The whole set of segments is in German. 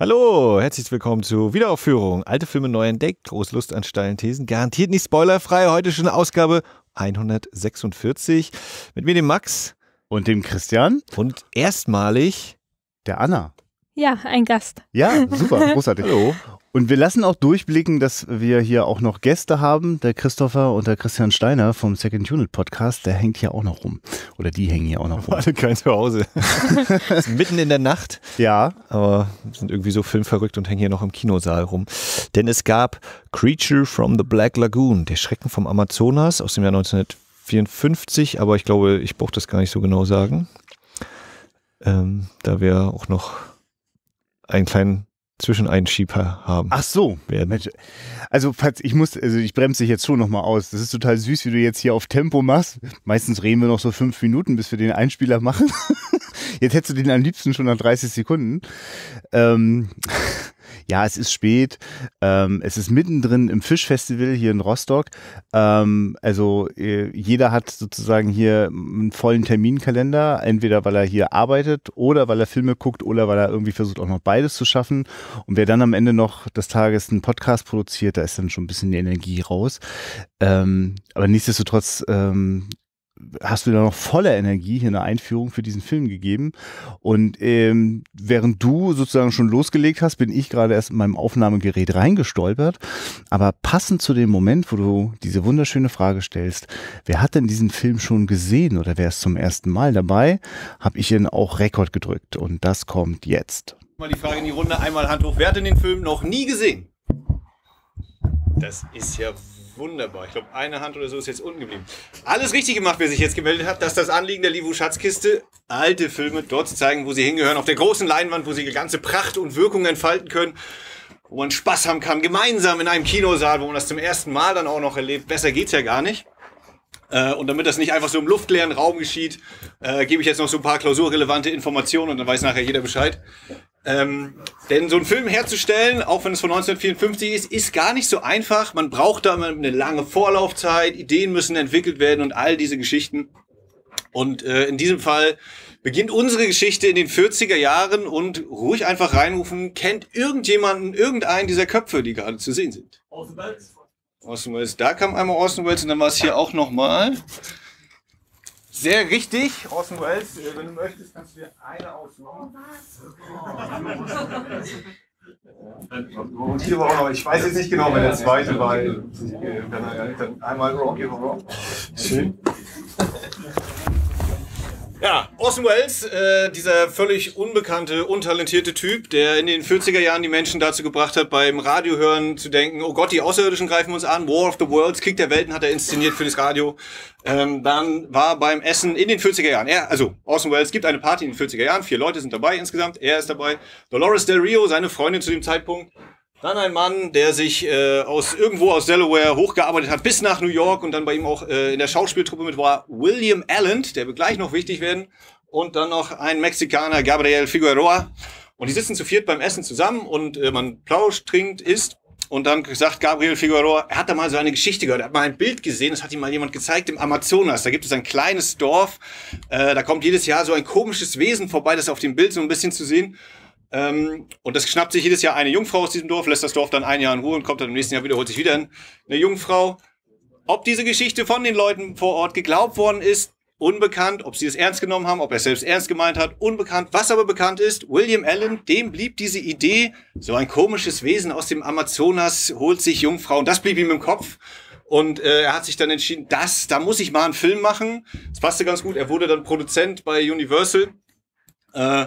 Hallo, herzlich willkommen zu Wiederaufführung. Alte Filme neu entdeckt, große Lust an steilen Thesen, garantiert nicht spoilerfrei. Heute schon Ausgabe 146 mit mir dem Max und dem Christian und erstmalig der Anna. Ja, ein Gast. Ja, super, großartig. Hallo. Und wir lassen auch durchblicken, dass wir hier auch noch Gäste haben. Der Christopher und der Christian Steiner vom Second Unit Podcast, der hängt hier auch noch rum. Oder die hängen hier auch noch rum. Alle kein Zuhause. mitten in der Nacht. Ja. Aber sind irgendwie so filmverrückt und hängen hier noch im Kinosaal rum. Denn es gab Creature from the Black Lagoon, der Schrecken vom Amazonas aus dem Jahr 1954. Aber ich glaube, ich brauche das gar nicht so genau sagen. Ähm, da wir auch noch einen kleinen Zwischeneinschieber haben. Ach so. Werden. Also, ich muss, also ich bremse dich jetzt schon nochmal aus. Das ist total süß, wie du jetzt hier auf Tempo machst. Meistens reden wir noch so fünf Minuten, bis wir den Einspieler machen. Jetzt hättest du den am liebsten schon nach 30 Sekunden. Ähm, ja, es ist spät, ähm, es ist mittendrin im Fischfestival hier in Rostock. Ähm, also äh, jeder hat sozusagen hier einen vollen Terminkalender, entweder weil er hier arbeitet oder weil er Filme guckt oder weil er irgendwie versucht auch noch beides zu schaffen. Und wer dann am Ende noch des Tages einen Podcast produziert, da ist dann schon ein bisschen die Energie raus. Ähm, aber nichtsdestotrotz ähm, hast du da noch voller Energie hier eine Einführung für diesen Film gegeben. Und ähm, während du sozusagen schon losgelegt hast, bin ich gerade erst in meinem Aufnahmegerät reingestolpert. Aber passend zu dem Moment, wo du diese wunderschöne Frage stellst, wer hat denn diesen Film schon gesehen oder wer ist zum ersten Mal dabei, habe ich ihn auch Rekord gedrückt. Und das kommt jetzt. Mal die Frage in die Runde, einmal Hand hoch. Wer hat denn den Film noch nie gesehen? Das ist ja Wunderbar. Ich glaube, eine Hand oder so ist jetzt unten geblieben. Alles richtig gemacht, wer sich jetzt gemeldet hat, dass das Anliegen der Livu Schatzkiste, alte Filme dort zu zeigen, wo sie hingehören, auf der großen Leinwand, wo sie die ganze Pracht und Wirkung entfalten können, wo man Spaß haben kann, gemeinsam in einem Kinosaal, wo man das zum ersten Mal dann auch noch erlebt. Besser geht's ja gar nicht. Äh, und damit das nicht einfach so im luftleeren Raum geschieht, äh, gebe ich jetzt noch so ein paar klausurrelevante Informationen und dann weiß nachher jeder Bescheid. Ähm, denn so einen Film herzustellen, auch wenn es von 1954 ist, ist gar nicht so einfach. Man braucht da eine lange Vorlaufzeit, Ideen müssen entwickelt werden und all diese Geschichten. Und äh, in diesem Fall beginnt unsere Geschichte in den 40er Jahren und ruhig einfach reinrufen, kennt irgendjemanden, irgendeinen dieser Köpfe, die gerade zu sehen sind. Orson Welles. Orson Welles. Da kam einmal Orson Welles und dann war es hier auch nochmal. Sehr richtig, Orson Welles. Äh, wenn du möchtest, kannst du dir eine ausmachen. Und oh, hier war auch noch, ich weiß jetzt nicht genau, wer der zweite war. Dann äh, einmal Rocky Horror. Schön. Ja, Orson Welles, äh, dieser völlig unbekannte, untalentierte Typ, der in den 40er Jahren die Menschen dazu gebracht hat, beim Radio hören zu denken, oh Gott, die Außerirdischen greifen uns an, War of the Worlds, Krieg der Welten hat er inszeniert für das Radio. Ähm, dann war beim Essen in den 40er Jahren, er, also Orson Welles gibt eine Party in den 40er Jahren, vier Leute sind dabei insgesamt, er ist dabei, Dolores Del Rio, seine Freundin zu dem Zeitpunkt, dann ein Mann, der sich äh, aus irgendwo aus Delaware hochgearbeitet hat bis nach New York und dann bei ihm auch äh, in der Schauspieltruppe mit war William Allen, der wird gleich noch wichtig werden. Und dann noch ein Mexikaner, Gabriel Figueroa. Und die sitzen zu viert beim Essen zusammen und äh, man plauscht, trinkt, isst. Und dann sagt Gabriel Figueroa, er hat da mal so eine Geschichte gehört, er hat mal ein Bild gesehen, das hat ihm mal jemand gezeigt im Amazonas. Da gibt es ein kleines Dorf, äh, da kommt jedes Jahr so ein komisches Wesen vorbei, das auf dem Bild so ein bisschen zu sehen. Ähm, und das schnappt sich jedes Jahr eine Jungfrau aus diesem Dorf, lässt das Dorf dann ein Jahr in Ruhe und kommt dann im nächsten Jahr wieder, holt sich wieder eine Jungfrau. Ob diese Geschichte von den Leuten vor Ort geglaubt worden ist, unbekannt. Ob sie es ernst genommen haben, ob er es selbst ernst gemeint hat, unbekannt. Was aber bekannt ist, William Allen, dem blieb diese Idee, so ein komisches Wesen aus dem Amazonas holt sich Jungfrauen, das blieb ihm im Kopf. Und äh, er hat sich dann entschieden, das, da muss ich mal einen Film machen. Das passte ganz gut. Er wurde dann Produzent bei Universal. Äh,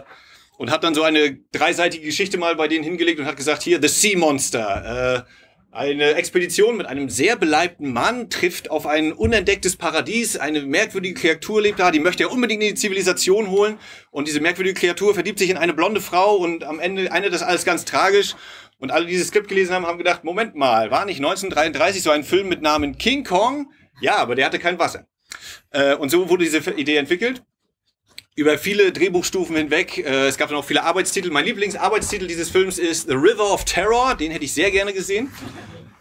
und habe dann so eine dreiseitige Geschichte mal bei denen hingelegt und hat gesagt, hier, The Sea Monster. Äh, eine Expedition mit einem sehr beleibten Mann trifft auf ein unentdecktes Paradies. Eine merkwürdige Kreatur lebt da, die möchte er unbedingt in die Zivilisation holen. Und diese merkwürdige Kreatur verliebt sich in eine blonde Frau und am Ende endet das alles ganz tragisch. Und alle, die dieses Skript gelesen haben, haben gedacht, Moment mal, war nicht 1933 so ein Film mit Namen King Kong? Ja, aber der hatte kein Wasser. Äh, und so wurde diese Idee entwickelt über viele Drehbuchstufen hinweg. Äh, es gab dann auch viele Arbeitstitel. Mein Lieblingsarbeitstitel dieses Films ist The River of Terror. Den hätte ich sehr gerne gesehen.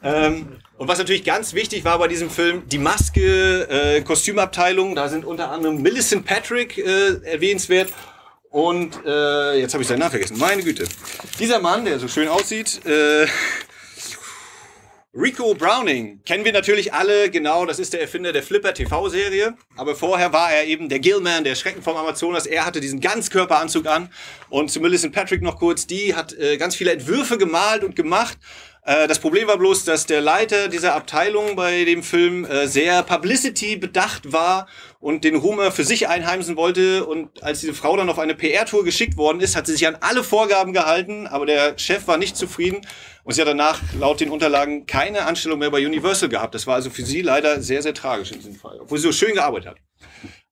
Ähm, und was natürlich ganz wichtig war bei diesem Film, die Maske, äh, Kostümabteilung. Da sind unter anderem Millicent Patrick äh, erwähnenswert. Und äh, jetzt habe ich seinen Namen vergessen. Meine Güte. Dieser Mann, der so schön aussieht, äh, Rico Browning kennen wir natürlich alle, genau, das ist der Erfinder der Flipper TV-Serie. Aber vorher war er eben der Gillman, der Schrecken vom Amazonas. Er hatte diesen Ganzkörperanzug an. Und zu Millicent Patrick noch kurz, die hat äh, ganz viele Entwürfe gemalt und gemacht. Äh, das Problem war bloß, dass der Leiter dieser Abteilung bei dem Film äh, sehr Publicity bedacht war und den Humor für sich einheimsen wollte. Und als diese Frau dann auf eine PR-Tour geschickt worden ist, hat sie sich an alle Vorgaben gehalten, aber der Chef war nicht zufrieden und sie hat danach laut den Unterlagen keine Anstellung mehr bei Universal gehabt. Das war also für sie leider sehr, sehr tragisch in diesem Fall, obwohl sie so schön gearbeitet hat.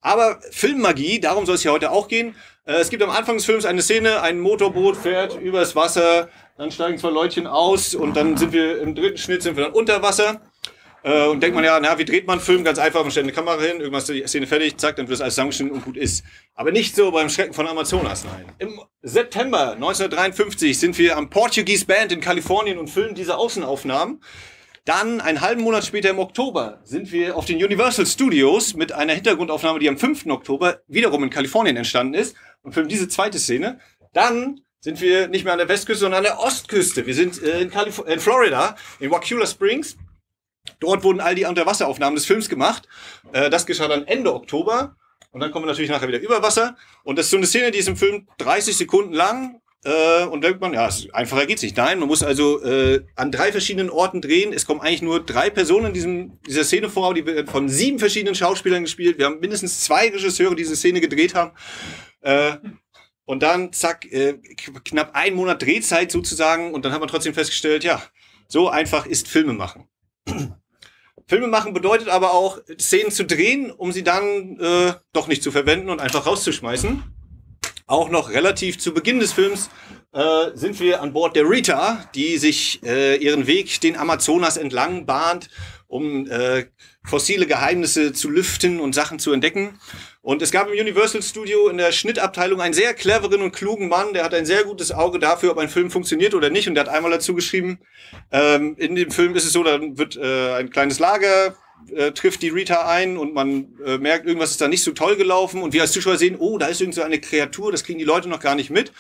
Aber Filmmagie, darum soll es ja heute auch gehen, äh, es gibt am Anfang des Films eine Szene, ein Motorboot fährt übers Wasser, dann steigen zwei Leutchen aus und dann sind wir im dritten Schnitt sind wir dann unter Wasser. Äh, und denkt man ja, na, wie dreht man einen Film? Ganz einfach, man stellt eine Kamera hin, irgendwas ist die Szene fertig, zack, dann wird es alles zusammengeschnitten und gut ist. Aber nicht so beim Schrecken von Amazonas, nein. Im September 1953 sind wir am Portuguese Band in Kalifornien und filmen diese Außenaufnahmen. Dann einen halben Monat später im Oktober sind wir auf den Universal Studios mit einer Hintergrundaufnahme, die am 5. Oktober wiederum in Kalifornien entstanden ist und filmen diese zweite Szene. Dann sind wir nicht mehr an der Westküste, sondern an der Ostküste. Wir sind äh, in, in Florida, in Waukeula Springs. Dort wurden all die Unterwasseraufnahmen des Films gemacht. Äh, das geschah dann Ende Oktober. Und dann kommen wir natürlich nachher wieder über Wasser. Und das ist so eine Szene, die ist im Film 30 Sekunden lang. Äh, und denkt man, ja, einfacher geht's nicht. Nein, man muss also äh, an drei verschiedenen Orten drehen. Es kommen eigentlich nur drei Personen in diesem, dieser Szene vor, die werden von sieben verschiedenen Schauspielern gespielt. Wir haben mindestens zwei Regisseure, die diese Szene gedreht haben. Äh, und dann, zack, äh, knapp einen Monat Drehzeit sozusagen. Und dann hat man trotzdem festgestellt, ja, so einfach ist Filme machen. Filme machen bedeutet aber auch, Szenen zu drehen, um sie dann äh, doch nicht zu verwenden und einfach rauszuschmeißen. Auch noch relativ zu Beginn des Films äh, sind wir an Bord der Rita, die sich äh, ihren Weg den Amazonas entlang bahnt, um äh, fossile Geheimnisse zu lüften und Sachen zu entdecken. Und es gab im Universal Studio in der Schnittabteilung einen sehr cleveren und klugen Mann, der hat ein sehr gutes Auge dafür, ob ein Film funktioniert oder nicht. Und der hat einmal dazu geschrieben, ähm, in dem Film ist es so, dann wird äh, ein kleines Lager äh, trifft die Rita ein und man äh, merkt, irgendwas ist da nicht so toll gelaufen und wir als Zuschauer sehen, oh, da ist irgend so eine Kreatur, das kriegen die Leute noch gar nicht mit.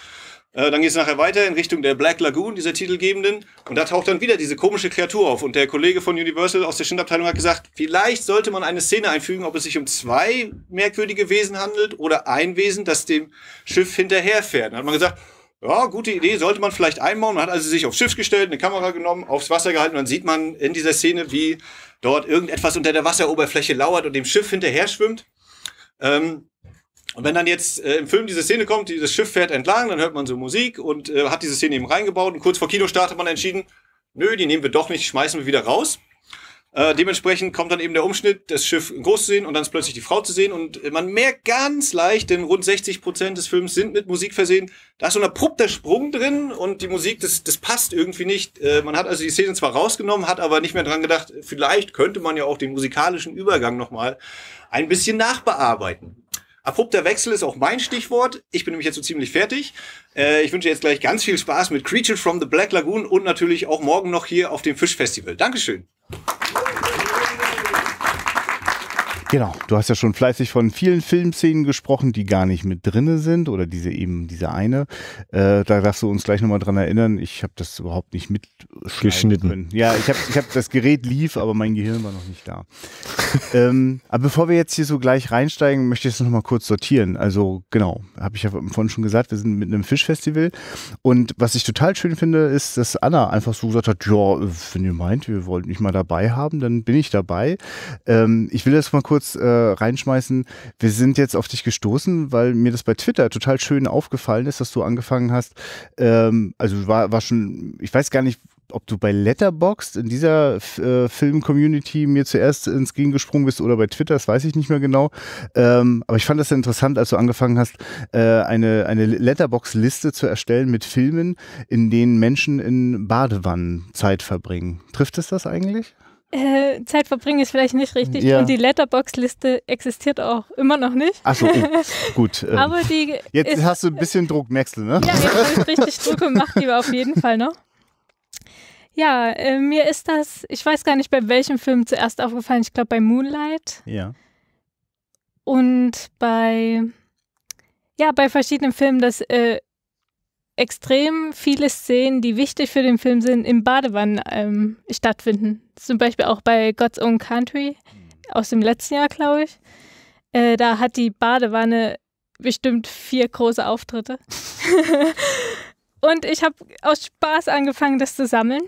Äh, dann geht es nachher weiter in Richtung der Black Lagoon, dieser Titelgebenden, und da taucht dann wieder diese komische Kreatur auf. Und der Kollege von Universal aus der Schindabteilung hat gesagt, vielleicht sollte man eine Szene einfügen, ob es sich um zwei merkwürdige Wesen handelt oder ein Wesen, das dem Schiff hinterherfährt. Dann hat man gesagt, ja, gute Idee, sollte man vielleicht einbauen. Man hat also sich aufs Schiff gestellt, eine Kamera genommen, aufs Wasser gehalten und dann sieht man in dieser Szene, wie dort irgendetwas unter der Wasseroberfläche lauert und dem Schiff hinterher schwimmt. Ähm, und wenn dann jetzt äh, im Film diese Szene kommt, dieses Schiff fährt entlang, dann hört man so Musik und äh, hat diese Szene eben reingebaut und kurz vor Kinostart hat man entschieden, nö, die nehmen wir doch nicht, schmeißen wir wieder raus. Äh, dementsprechend kommt dann eben der Umschnitt, das Schiff groß zu sehen und dann ist plötzlich die Frau zu sehen und man merkt ganz leicht, denn rund 60 Prozent des Films sind mit Musik versehen. Da ist so ein abrupter Sprung drin und die Musik, das, das passt irgendwie nicht. Äh, man hat also die Szene zwar rausgenommen, hat aber nicht mehr dran gedacht, vielleicht könnte man ja auch den musikalischen Übergang nochmal ein bisschen nachbearbeiten. Abrupter Wechsel ist auch mein Stichwort. Ich bin nämlich jetzt so ziemlich fertig. Äh, ich wünsche jetzt gleich ganz viel Spaß mit Creature from the Black Lagoon und natürlich auch morgen noch hier auf dem Fischfestival. Dankeschön. Genau, du hast ja schon fleißig von vielen Filmszenen gesprochen, die gar nicht mit drinne sind oder diese eben diese eine. Äh, da darfst du uns gleich nochmal dran erinnern. Ich habe das überhaupt nicht mitgeschnitten. Können. Ja, ich habe ich hab, das Gerät lief, aber mein Gehirn war noch nicht da. ähm, aber bevor wir jetzt hier so gleich reinsteigen, möchte ich es nochmal kurz sortieren. Also genau, habe ich ja vorhin schon gesagt, wir sind mit einem Fischfestival und was ich total schön finde, ist, dass Anna einfach so gesagt hat, ja, wenn ihr meint, wir wollt mich mal dabei haben, dann bin ich dabei. Ähm, ich will das mal kurz kurz äh, reinschmeißen. Wir sind jetzt auf dich gestoßen, weil mir das bei Twitter total schön aufgefallen ist, dass du angefangen hast. Ähm, also war, war schon, ich weiß gar nicht, ob du bei Letterboxd in dieser äh, Film-Community mir zuerst ins Gehen gesprungen bist oder bei Twitter, das weiß ich nicht mehr genau. Ähm, aber ich fand das interessant, als du angefangen hast, äh, eine, eine Letterbox-Liste zu erstellen mit Filmen, in denen Menschen in Badewannen Zeit verbringen. Trifft es das eigentlich? Äh, Zeit verbringen ist vielleicht nicht richtig. Ja. Und die Letterbox-Liste existiert auch immer noch nicht. Achso, oh, gut. Ähm, aber die jetzt ist, hast du ein bisschen Druck, merkst du, ne? Ja, jetzt habe ich richtig Druck gemacht, die war auf jeden Fall noch. Ja, äh, mir ist das, ich weiß gar nicht, bei welchem Film zuerst aufgefallen. Ich glaube, bei Moonlight. Ja. Und bei, ja, bei verschiedenen Filmen, dass äh, extrem viele Szenen, die wichtig für den Film sind, im Badewannen ähm, stattfinden. Zum Beispiel auch bei God's Own Country aus dem letzten Jahr, glaube ich. Äh, da hat die Badewanne bestimmt vier große Auftritte. und ich habe aus Spaß angefangen, das zu sammeln.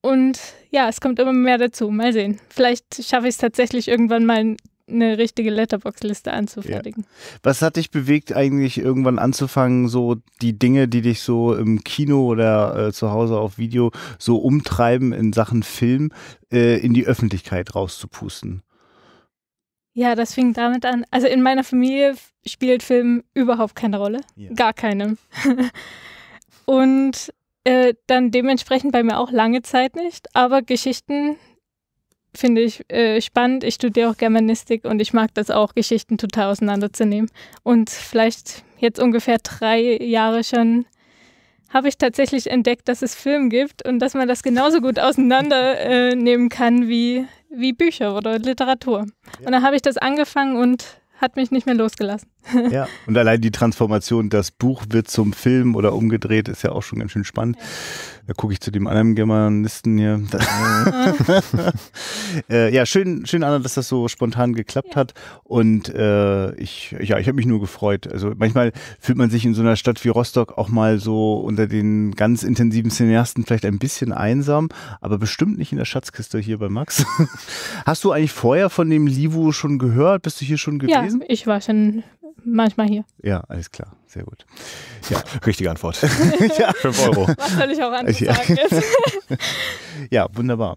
Und ja, es kommt immer mehr dazu. Mal sehen. Vielleicht schaffe ich es tatsächlich irgendwann mal eine richtige Letterbox-Liste anzufertigen. Ja. Was hat dich bewegt, eigentlich irgendwann anzufangen, so die Dinge, die dich so im Kino oder äh, zu Hause auf Video so umtreiben in Sachen Film, äh, in die Öffentlichkeit rauszupusten? Ja, das fing damit an. Also in meiner Familie spielt Film überhaupt keine Rolle. Ja. Gar keine. Und äh, dann dementsprechend bei mir auch lange Zeit nicht. Aber Geschichten finde ich äh, spannend. Ich studiere auch Germanistik und ich mag das auch, Geschichten total auseinanderzunehmen. Und vielleicht jetzt ungefähr drei Jahre schon habe ich tatsächlich entdeckt, dass es Film gibt und dass man das genauso gut auseinandernehmen äh, kann wie, wie Bücher oder Literatur. Ja. Und dann habe ich das angefangen und hat mich nicht mehr losgelassen ja, und allein die Transformation, das Buch wird zum Film oder umgedreht, ist ja auch schon ganz schön spannend. Da gucke ich zu dem anderen Germanisten hier. äh, ja, schön, schön, Anna, dass das so spontan geklappt ja. hat. Und äh, ich, ja, ich habe mich nur gefreut. Also manchmal fühlt man sich in so einer Stadt wie Rostock auch mal so unter den ganz intensiven Szenaristen vielleicht ein bisschen einsam, aber bestimmt nicht in der Schatzkiste hier bei Max. Hast du eigentlich vorher von dem Livu schon gehört? Bist du hier schon gewesen? Ja, ich war schon Manchmal hier. Ja, alles klar. Sehr gut. Ja, richtige Antwort. ja. 5 Euro. Was soll ich auch anders ja. sagen ja, wunderbar.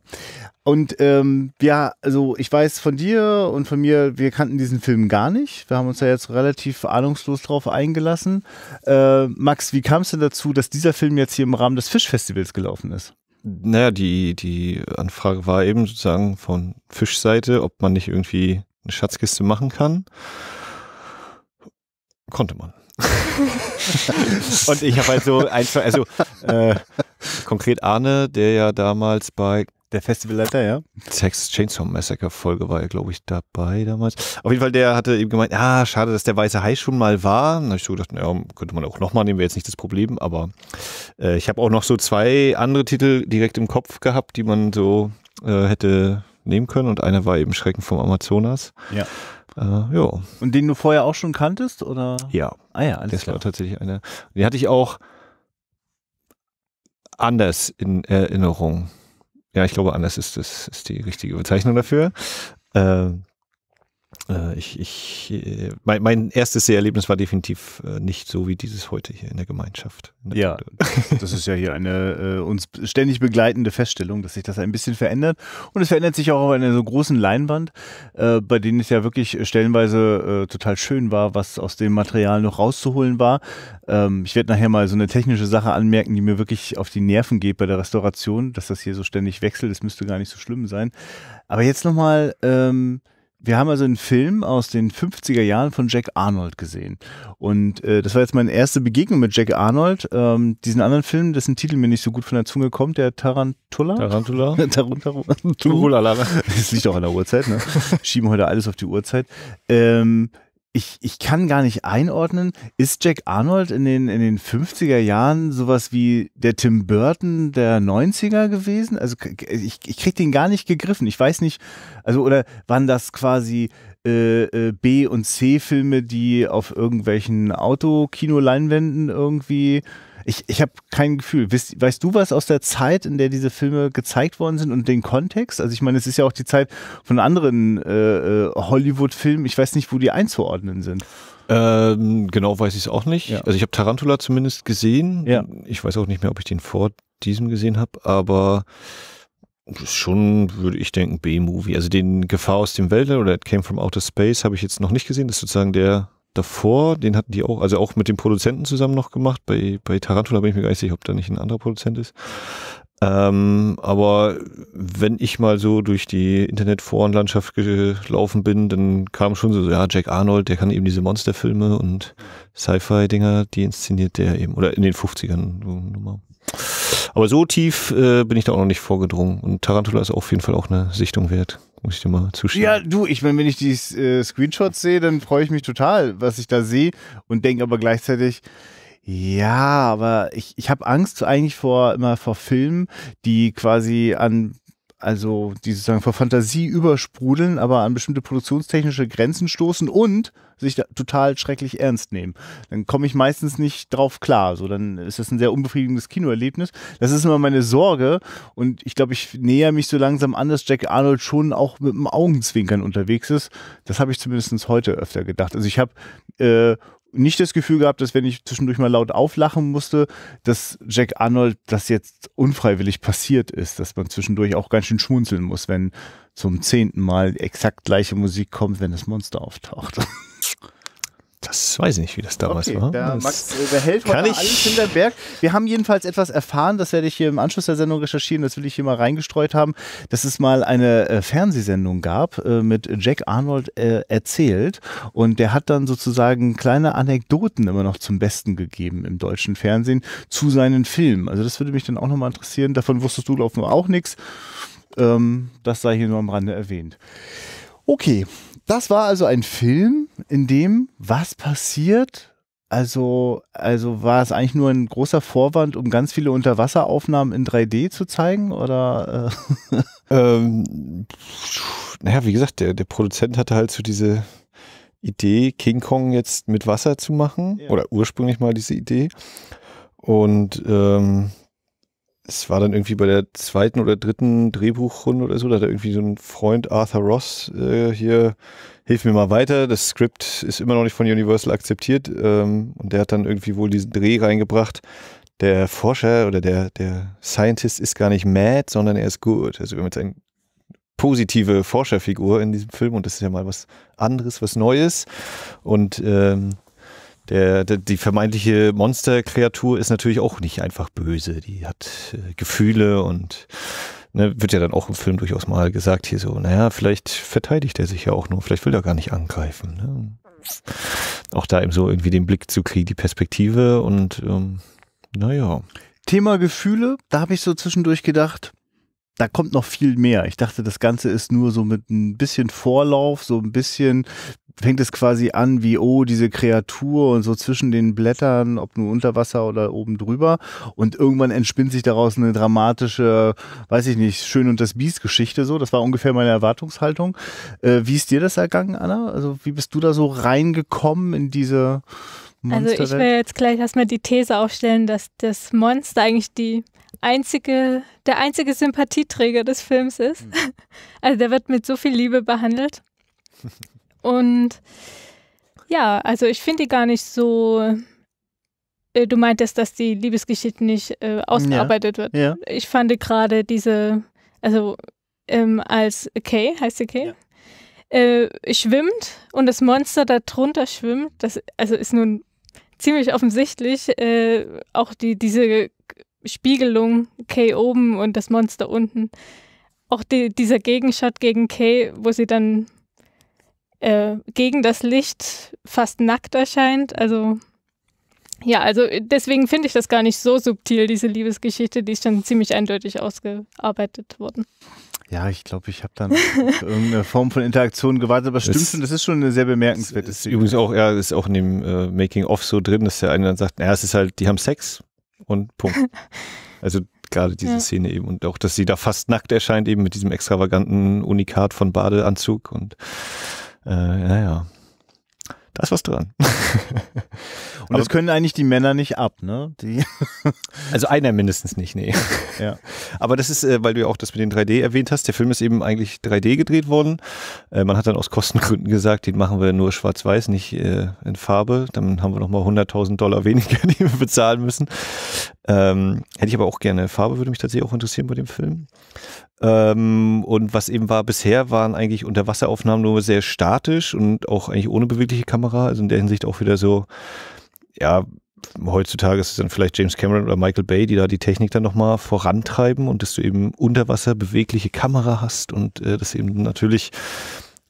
Und ähm, ja, also ich weiß von dir und von mir, wir kannten diesen Film gar nicht. Wir haben uns da jetzt relativ ahnungslos drauf eingelassen. Äh, Max, wie kam es denn dazu, dass dieser Film jetzt hier im Rahmen des Fischfestivals gelaufen ist? Naja, die, die Anfrage war eben sozusagen von Fischseite, ob man nicht irgendwie eine Schatzkiste machen kann konnte man. und ich habe halt so ein, zwei, also äh, konkret Arne, der ja damals bei der Festival Letter, ja. Sex Chainsaw Massacre Folge war ja, glaube ich, dabei damals. Auf jeden Fall, der hatte eben gemeint, ah, schade, dass der weiße Hai schon mal war. Und dann habe ich so gedacht, ja, könnte man auch nochmal nehmen, wäre jetzt nicht das Problem. Aber äh, ich habe auch noch so zwei andere Titel direkt im Kopf gehabt, die man so äh, hätte nehmen können. Und einer war eben Schrecken vom Amazonas. Ja. Äh, ja. Und den du vorher auch schon kanntest, oder? Ja. Ah ja, alles Das klar. war tatsächlich eine. Die hatte ich auch anders in Erinnerung. Ja, ich glaube, anders ist das ist die richtige Bezeichnung dafür. Ähm, äh, ich, ich, äh, mein, mein erstes Erlebnis war definitiv äh, nicht so wie dieses heute hier in der Gemeinschaft. In der ja, das ist ja hier eine äh, uns ständig begleitende Feststellung, dass sich das ein bisschen verändert. Und es verändert sich auch auf einer so großen Leinwand, äh, bei denen es ja wirklich stellenweise äh, total schön war, was aus dem Material noch rauszuholen war. Ähm, ich werde nachher mal so eine technische Sache anmerken, die mir wirklich auf die Nerven geht bei der Restauration, dass das hier so ständig wechselt. Das müsste gar nicht so schlimm sein. Aber jetzt nochmal. Ähm, wir haben also einen Film aus den 50er Jahren von Jack Arnold gesehen. Und äh, das war jetzt meine erste Begegnung mit Jack Arnold. Ähm, diesen anderen Film, dessen Titel mir nicht so gut von der Zunge kommt, der Tarantula. Tarantula. Tarantula. Das liegt auch an der Uhrzeit, ne? Schieben heute alles auf die Uhrzeit. Ähm, ich, ich kann gar nicht einordnen, ist Jack Arnold in den, in den 50er Jahren sowas wie der Tim Burton der 90er gewesen? Also ich, ich krieg den gar nicht gegriffen. Ich weiß nicht, also oder waren das quasi äh, äh, B- und C-Filme, die auf irgendwelchen Autokinoleinwänden irgendwie ich, ich habe kein Gefühl. Weißt, weißt du was aus der Zeit, in der diese Filme gezeigt worden sind und den Kontext? Also ich meine, es ist ja auch die Zeit von anderen äh, äh Hollywood-Filmen. Ich weiß nicht, wo die einzuordnen sind. Ähm, genau weiß ich es auch nicht. Ja. Also ich habe Tarantula zumindest gesehen. Ja. Ich weiß auch nicht mehr, ob ich den vor diesem gesehen habe, aber schon, würde ich denken, B-Movie. Also den Gefahr aus dem Wälder oder It Came from Outer Space habe ich jetzt noch nicht gesehen. Das ist sozusagen der davor, den hatten die auch, also auch mit dem Produzenten zusammen noch gemacht. Bei, bei Tarantula bin ich mir gar nicht sicher, ob da nicht ein anderer Produzent ist. Ähm, aber wenn ich mal so durch die Internetforenlandschaft gelaufen bin, dann kam schon so, ja, Jack Arnold, der kann eben diese Monsterfilme und Sci-Fi-Dinger, die inszeniert der eben. Oder in den 50ern. So aber so tief äh, bin ich da auch noch nicht vorgedrungen. Und Tarantula ist auf jeden Fall auch eine Sichtung wert. Muss ich dir mal zuschauen. Ja, du, ich meine, wenn ich die äh, Screenshots sehe, dann freue ich mich total, was ich da sehe und denke aber gleichzeitig, ja, aber ich, ich habe Angst eigentlich vor immer vor Filmen, die quasi an also die sozusagen vor Fantasie übersprudeln, aber an bestimmte produktionstechnische Grenzen stoßen und sich total schrecklich ernst nehmen. Dann komme ich meistens nicht drauf klar. So, dann ist das ein sehr unbefriedigendes Kinoerlebnis. Das ist immer meine Sorge und ich glaube, ich näher mich so langsam an, dass Jack Arnold schon auch mit dem Augenzwinkern unterwegs ist. Das habe ich zumindest heute öfter gedacht. Also ich habe äh, nicht das Gefühl gehabt, dass wenn ich zwischendurch mal laut auflachen musste, dass Jack Arnold das jetzt unfreiwillig passiert ist, dass man zwischendurch auch ganz schön schmunzeln muss, wenn zum zehnten Mal exakt gleiche Musik kommt, wenn das Monster auftaucht. Das weiß ich nicht, wie das damals okay, war. Der Max äh, behält heute ich? alles hinter Berg. Wir haben jedenfalls etwas erfahren, das werde ich hier im Anschluss der Sendung recherchieren, das will ich hier mal reingestreut haben, dass es mal eine äh, Fernsehsendung gab, äh, mit Jack Arnold äh, erzählt. Und der hat dann sozusagen kleine Anekdoten immer noch zum Besten gegeben im deutschen Fernsehen zu seinen Filmen. Also das würde mich dann auch nochmal interessieren. Davon wusstest du laufen auch nichts. Ähm, das sei hier nur am Rande erwähnt. Okay, das war also ein Film, in dem was passiert, also, also war es eigentlich nur ein großer Vorwand, um ganz viele Unterwasseraufnahmen in 3D zu zeigen? Oder? Äh? ähm, naja, wie gesagt, der, der Produzent hatte halt so diese Idee, King Kong jetzt mit Wasser zu machen. Ja. Oder ursprünglich mal diese Idee. Und ähm, es war dann irgendwie bei der zweiten oder dritten Drehbuchrunde oder so, da hat irgendwie so ein Freund Arthur Ross äh, hier, hilf mir mal weiter, das Skript ist immer noch nicht von Universal akzeptiert ähm, und der hat dann irgendwie wohl diesen Dreh reingebracht. Der Forscher oder der, der Scientist ist gar nicht mad, sondern er ist gut. Also wir haben jetzt eine positive Forscherfigur in diesem Film und das ist ja mal was anderes, was Neues und ähm, der, der, die vermeintliche Monsterkreatur ist natürlich auch nicht einfach böse. Die hat äh, Gefühle und ne, wird ja dann auch im Film durchaus mal gesagt hier so, naja, vielleicht verteidigt er sich ja auch nur, vielleicht will er gar nicht angreifen. Ne? Auch da eben so irgendwie den Blick zu kriegen, die Perspektive und ähm, naja. Thema Gefühle, da habe ich so zwischendurch gedacht, da kommt noch viel mehr. Ich dachte, das Ganze ist nur so mit ein bisschen Vorlauf, so ein bisschen fängt es quasi an wie, oh, diese Kreatur und so zwischen den Blättern, ob nun unter Wasser oder oben drüber. Und irgendwann entspinnt sich daraus eine dramatische, weiß ich nicht, Schön und das Biest Geschichte so. Das war ungefähr meine Erwartungshaltung. Äh, wie ist dir das ergangen, Anna? Also wie bist du da so reingekommen in diese Monsterwelt? Also ich will jetzt gleich erstmal die These aufstellen, dass das Monster eigentlich die einzige, der einzige Sympathieträger des Films ist. Hm. Also der wird mit so viel Liebe behandelt. Und ja, also ich finde die gar nicht so. Äh, du meintest, dass die Liebesgeschichte nicht äh, ausgearbeitet ja. wird. Ja. Ich fand gerade diese, also ähm, als Kay, heißt sie Kay, ja. äh, schwimmt und das Monster darunter schwimmt. Das also ist nun ziemlich offensichtlich äh, auch die, diese Spiegelung, Kay oben und das Monster unten. Auch die, dieser Gegenschat gegen Kay, wo sie dann äh, gegen das Licht fast nackt erscheint. Also ja, also deswegen finde ich das gar nicht so subtil, diese Liebesgeschichte, die ist dann ziemlich eindeutig ausgearbeitet worden. Ja, ich glaube, ich habe dann irgendeine Form von Interaktion gewartet, aber stimmt schon, das ist schon eine sehr bemerkenswerte Szene. Übrigens auch, ja, ist auch in dem äh, Making-of so drin, dass der eine dann sagt, naja, es ist halt, die haben Sex und Punkt. Also gerade diese ja. Szene eben und auch, dass sie da fast nackt erscheint, eben mit diesem extravaganten Unikat von Badeanzug und äh, naja, da ist was dran. Und das können eigentlich die Männer nicht ab, ne? Die also einer mindestens nicht, nee. Ja. Aber das ist, äh, weil du ja auch das mit den 3D erwähnt hast, der Film ist eben eigentlich 3D gedreht worden. Äh, man hat dann aus Kostengründen gesagt, den machen wir nur schwarz-weiß, nicht äh, in Farbe. Dann haben wir nochmal 100.000 Dollar weniger, die wir bezahlen müssen. Ähm, hätte ich aber auch gerne Farbe, würde mich tatsächlich auch interessieren bei dem Film. Ähm, und was eben war bisher, waren eigentlich Unterwasseraufnahmen nur sehr statisch und auch eigentlich ohne bewegliche Kamera. Also in der Hinsicht auch wieder so, ja, heutzutage ist es dann vielleicht James Cameron oder Michael Bay, die da die Technik dann nochmal vorantreiben und dass du eben unter Wasser bewegliche Kamera hast und äh, das eben natürlich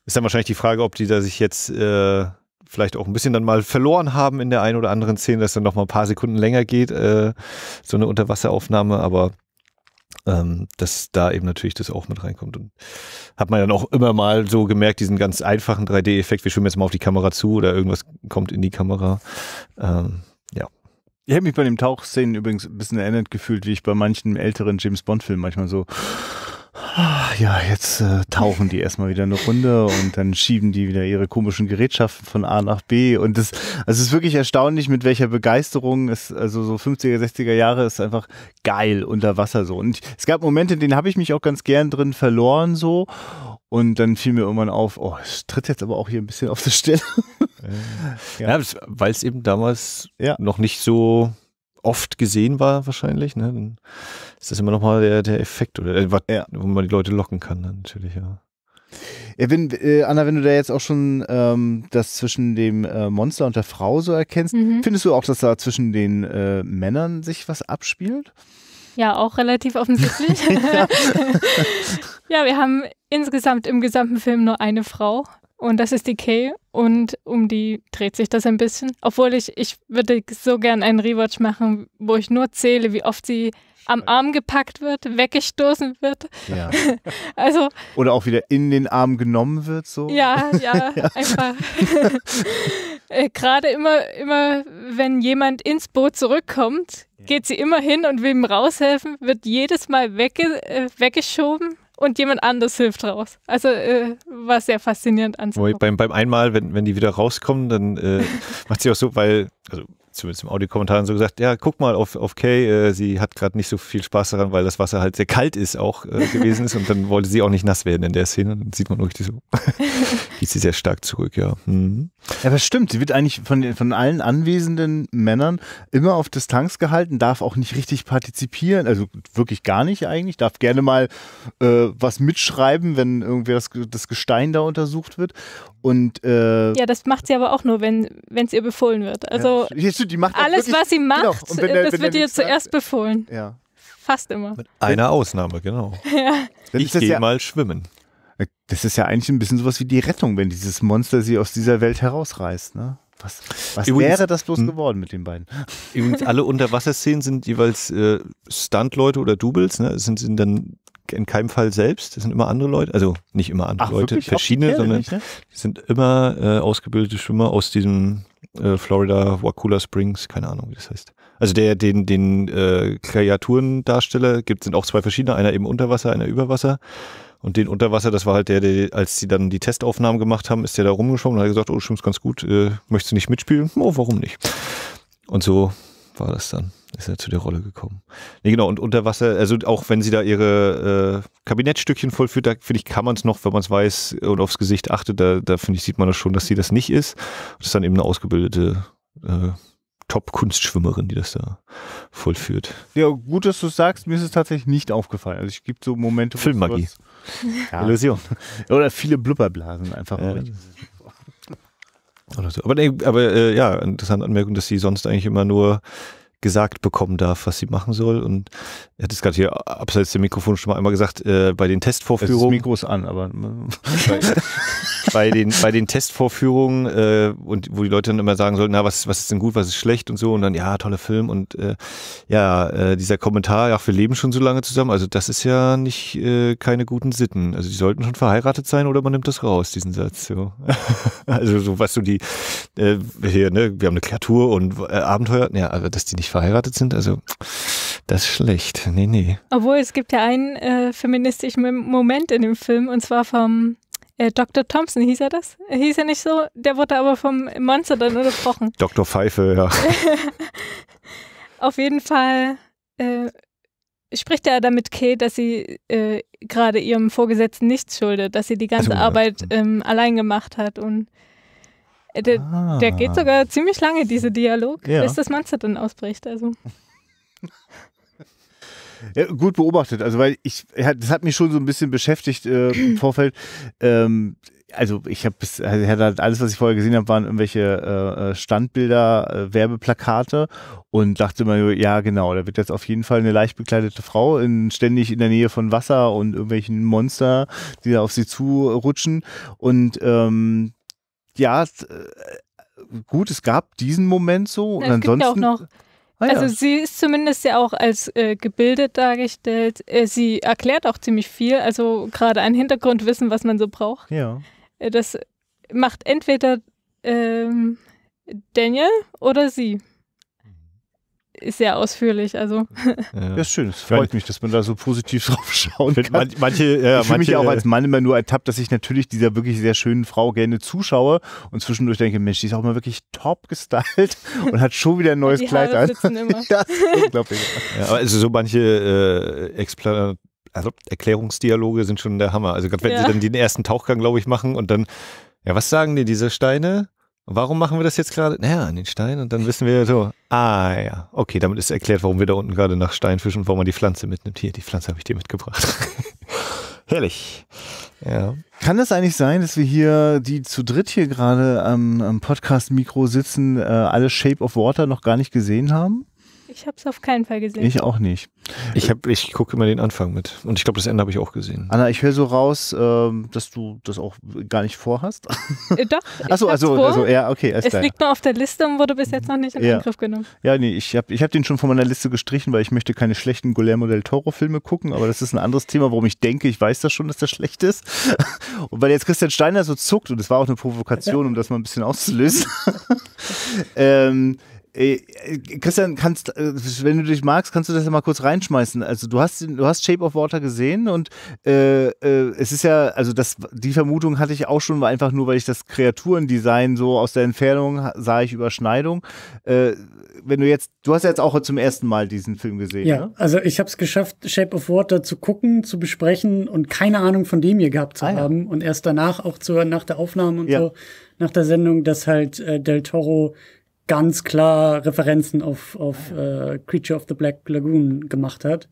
ist dann wahrscheinlich die Frage, ob die da sich jetzt äh, vielleicht auch ein bisschen dann mal verloren haben in der einen oder anderen Szene, dass dann nochmal ein paar Sekunden länger geht, äh, so eine Unterwasseraufnahme, aber ähm, dass da eben natürlich das auch mit reinkommt. Und hat man dann auch immer mal so gemerkt, diesen ganz einfachen 3D-Effekt, wir schwimmen jetzt mal auf die Kamera zu oder irgendwas kommt in die Kamera. Ähm, ja. Ich habe mich bei den Tauchszenen übrigens ein bisschen erinnert gefühlt, wie ich bei manchen älteren James Bond-Filmen manchmal so Ah, ja, jetzt äh, tauchen die erstmal wieder eine Runde und dann schieben die wieder ihre komischen Gerätschaften von A nach B. Und das, also es ist wirklich erstaunlich, mit welcher Begeisterung es, also so 50er, 60er Jahre ist einfach geil unter Wasser so. Und es gab Momente, in denen habe ich mich auch ganz gern drin verloren so. Und dann fiel mir irgendwann auf, oh, es tritt jetzt aber auch hier ein bisschen auf der Stelle. ja, ja weil es eben damals ja. noch nicht so oft gesehen war, wahrscheinlich. Ne? ist das immer nochmal der, der Effekt oder äh, was, ja. wo man die Leute locken kann, natürlich, ja. ja wenn, äh, Anna, wenn du da jetzt auch schon ähm, das zwischen dem äh, Monster und der Frau so erkennst, mhm. findest du auch, dass da zwischen den äh, Männern sich was abspielt? Ja, auch relativ offensichtlich. ja. ja, wir haben insgesamt im gesamten Film nur eine Frau und das ist die Kay und um die dreht sich das ein bisschen. Obwohl ich, ich würde so gern einen Rewatch machen, wo ich nur zähle, wie oft sie am Arm gepackt wird, weggestoßen wird. Ja. also oder auch wieder in den Arm genommen wird so. Ja, ja, ja. einfach. Äh, gerade immer immer wenn jemand ins Boot zurückkommt, geht sie immer hin und will ihm raushelfen, wird jedes Mal wegge äh, weggeschoben und jemand anders hilft raus. Also äh, war sehr faszinierend anzusehen. Beim, beim einmal, wenn, wenn die wieder rauskommen, dann äh, macht sie auch so, weil, also zumindest im Audiokommentar so gesagt, ja, guck mal auf, auf Kay, äh, sie hat gerade nicht so viel Spaß daran, weil das Wasser halt sehr kalt ist auch äh, gewesen ist und dann wollte sie auch nicht nass werden in der Szene. Dann sieht man richtig so, geht sie sehr stark zurück, ja. Mhm. Ja, das stimmt. Sie wird eigentlich von, den, von allen anwesenden Männern immer auf Distanz gehalten, darf auch nicht richtig partizipieren, also wirklich gar nicht eigentlich, darf gerne mal äh, was mitschreiben, wenn irgendwie das, das Gestein da untersucht wird. Und, äh ja, das macht sie aber auch nur, wenn es ihr befohlen wird. Also ja, du, die macht Alles, wirklich, was sie genau. macht, genau. und wenn der, das wenn wird ihr zuerst befohlen. Ja. Fast immer. Mit einer Ausnahme, genau. ja. Ich gehe ja, mal schwimmen. Äh, das ist ja eigentlich ein bisschen sowas wie die Rettung, wenn dieses Monster sie aus dieser Welt herausreißt, ne? Was, was Übrigens, wäre das bloß hm? geworden mit den beiden? Übrigens, alle Unterwasserszenen sind jeweils äh, Stuntleute oder Doubles, ne? Es sind, sind dann in keinem Fall selbst. Das sind immer andere Leute, also nicht immer andere Ach, Leute, wirklich? verschiedene, sondern nicht, ne? sind immer äh, ausgebildete Schwimmer aus diesem äh, Florida Wakula Springs, keine Ahnung, wie das heißt. Also der, den, den äh, Kreaturendarsteller gibt, sind auch zwei verschiedene, einer eben Unterwasser, einer Überwasser. Und den Unterwasser, das war halt der, der, als sie dann die Testaufnahmen gemacht haben, ist der da rumgeschwommen und hat gesagt, oh, du schwimmst ganz gut, äh, möchtest du nicht mitspielen? Oh, warum nicht? Und so war das dann ist er zu der Rolle gekommen. Nee, genau, und unter Wasser, also auch wenn sie da ihre äh, Kabinettstückchen vollführt, da finde ich, kann man es noch, wenn man es weiß und aufs Gesicht achtet, da, da finde ich, sieht man das schon, dass sie das nicht ist. Das ist dann eben eine ausgebildete äh, Top-Kunstschwimmerin, die das da vollführt. Ja, gut, dass du sagst, mir ist es tatsächlich nicht aufgefallen. Also es gibt so Momente, wo Filmmagie. Ja. Illusion. Oder viele Blubberblasen einfach. Ja. So. Aber, nee, aber äh, ja, interessante Anmerkung, dass sie sonst eigentlich immer nur gesagt bekommen darf, was sie machen soll. Und er hat es gerade hier abseits der Mikrofon schon mal einmal gesagt, äh, bei den Testvorführungen. Das Mikro an, aber bei, bei, den, bei den Testvorführungen äh, und wo die Leute dann immer sagen sollten, na, was, was ist denn gut, was ist schlecht und so und dann, ja, toller Film und äh, ja, äh, dieser Kommentar, ja, wir leben schon so lange zusammen, also das ist ja nicht äh, keine guten Sitten. Also die sollten schon verheiratet sein oder man nimmt das raus, diesen Satz. So. also so was weißt du die äh, hier, ne, wir haben eine Kreatur und äh, Abenteuer, ja, also dass die nicht verheiratet sind. Also das ist schlecht. Nee, nee. Obwohl es gibt ja einen äh, feministischen Moment in dem Film und zwar vom äh, Dr. Thompson, hieß er das? Hieß er nicht so? Der wurde aber vom Monster dann unterbrochen. Dr. Pfeife, ja. Auf jeden Fall äh, spricht er damit Kay, dass sie äh, gerade ihrem Vorgesetzten nichts schuldet, dass sie die ganze also, Arbeit ähm, allein gemacht hat und äh, der, ah. der geht sogar ziemlich lange, dieser Dialog, ja. bis das Monster dann ausbricht. Also. Ja, gut beobachtet, also weil ich, das hat mich schon so ein bisschen beschäftigt äh, im Vorfeld. Ähm, also ich habe also halt alles, was ich vorher gesehen habe, waren irgendwelche äh, äh, Standbilder, äh, Werbeplakate und dachte mir, ja genau, da wird jetzt auf jeden Fall eine leicht bekleidete Frau in, ständig in der Nähe von Wasser und irgendwelchen Monster, die da auf sie zurutschen und ähm, ja, äh, gut, es gab diesen Moment so. Und es ansonsten. Gibt ja auch noch Ah, ja. Also sie ist zumindest ja auch als äh, gebildet dargestellt. Äh, sie erklärt auch ziemlich viel, also gerade ein Hintergrundwissen, was man so braucht. Ja. Äh, das macht entweder ähm, Daniel oder sie ist sehr ausführlich. Also. Ja, ja ist schön. Es freut mich, dass man da so positiv drauf schauen kann. Man, manche, ja, ich fühle mich auch äh, als Mann immer nur ertappt, dass ich natürlich dieser wirklich sehr schönen Frau gerne zuschaue und zwischendurch denke, Mensch, die ist auch mal wirklich top gestylt und hat schon wieder ein neues die Kleid Haare an. Immer. Ja, unglaublich. Ja, aber also so manche äh, Explan also Erklärungsdialoge sind schon der Hammer. Also gerade wenn sie dann den ersten Tauchgang, glaube ich, machen und dann, ja, was sagen dir diese Steine? Warum machen wir das jetzt gerade? Naja, an den Stein und dann wissen wir so, ah ja, okay, damit ist erklärt, warum wir da unten gerade nach Stein fischen und warum man die Pflanze mitnimmt. Hier, die Pflanze habe ich dir mitgebracht. Herrlich. Ja. Kann es eigentlich sein, dass wir hier, die zu dritt hier gerade am, am Podcast-Mikro sitzen, äh, alle Shape of Water noch gar nicht gesehen haben? Ich habe es auf keinen Fall gesehen. Ich auch nicht. Ich, ich gucke immer den Anfang mit. Und ich glaube, das Ende habe ich auch gesehen. Anna, ich höre so raus, ähm, dass du das auch gar nicht vorhast. Äh, doch. Achso, also, also, ja, okay. Es klar. liegt nur auf der Liste und wurde bis jetzt noch nicht in ja. Angriff genommen. Ja, nee, ich habe ich hab den schon von meiner Liste gestrichen, weil ich möchte keine schlechten Guillermo del Toro-Filme gucken. Aber das ist ein anderes Thema, worum ich denke, ich weiß das schon, dass das schlecht ist. Und weil jetzt Christian Steiner so zuckt, und es war auch eine Provokation, um das mal ein bisschen auszulösen. ähm, äh, Christian, kannst, äh, wenn du dich magst, kannst du das ja mal kurz reinschmeißen. Also du hast, du hast Shape of Water gesehen und äh, äh, es ist ja, also das, die Vermutung hatte ich auch schon, war einfach nur, weil ich das Kreaturendesign so aus der Entfernung sah ich Überschneidung. Äh, wenn du jetzt, du hast jetzt auch zum ersten Mal diesen Film gesehen. Ja, ne? also ich habe es geschafft, Shape of Water zu gucken, zu besprechen und keine Ahnung von dem hier gehabt zu ah, haben ja. und erst danach auch zu hören, nach der Aufnahme und ja. so, nach der Sendung, dass halt äh, Del Toro ganz klar Referenzen auf, auf ah, äh, Creature of the Black Lagoon gemacht hat.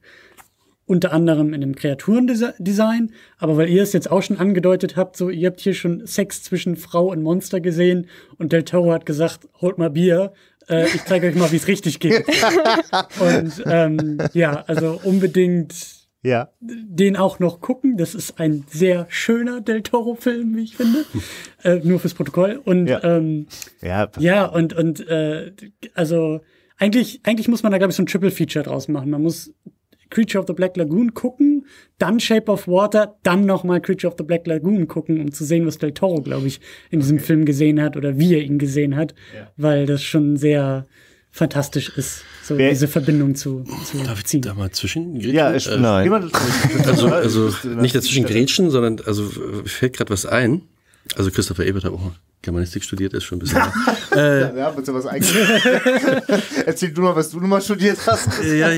Unter anderem in dem Kreaturendesign, aber weil ihr es jetzt auch schon angedeutet habt, so ihr habt hier schon Sex zwischen Frau und Monster gesehen und Del Toro hat gesagt, holt mal Bier, äh, ich zeige euch mal, wie es richtig geht. und ähm, ja, also unbedingt ja. den auch noch gucken. Das ist ein sehr schöner Del Toro-Film, wie ich finde. äh, nur fürs Protokoll. Und ja, ähm, ja, ja und, und äh, also eigentlich, eigentlich muss man da, glaube ich, so ein Triple-Feature draus machen. Man muss Creature of the Black Lagoon gucken, dann Shape of Water, dann nochmal Creature of the Black Lagoon gucken, um zu sehen, was Del Toro, glaube ich, in diesem Film gesehen hat oder wie er ihn gesehen hat. Ja. Weil das schon sehr fantastisch ist, so Wer diese Verbindung zu, zu Darf ich da mal zwischen Gretchen? Ja, ich, äh, nein. Also, also nicht dazwischen grätschen, sondern also fällt gerade was ein. Also Christopher Ebert hat auch Germanistik studiert, ist schon ein bisschen. äh, ja, ja, was Erzähl du mal, was du nochmal studiert hast. ja,